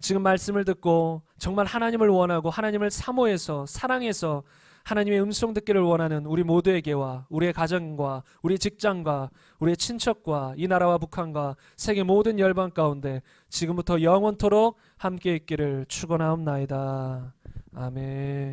지금 말씀을 듣고 정말 하나님을 원하고 하나님을 사모해서 사랑해서 하나님의 음성 듣기를 원하는 우리 모두에게와 우리의 가정과 우리 직장과 우리의 친척과 이 나라와 북한과 세계 모든 열방 가운데 지금부터 영원토록 함께 있기를 축원하옵나이다. 아멘.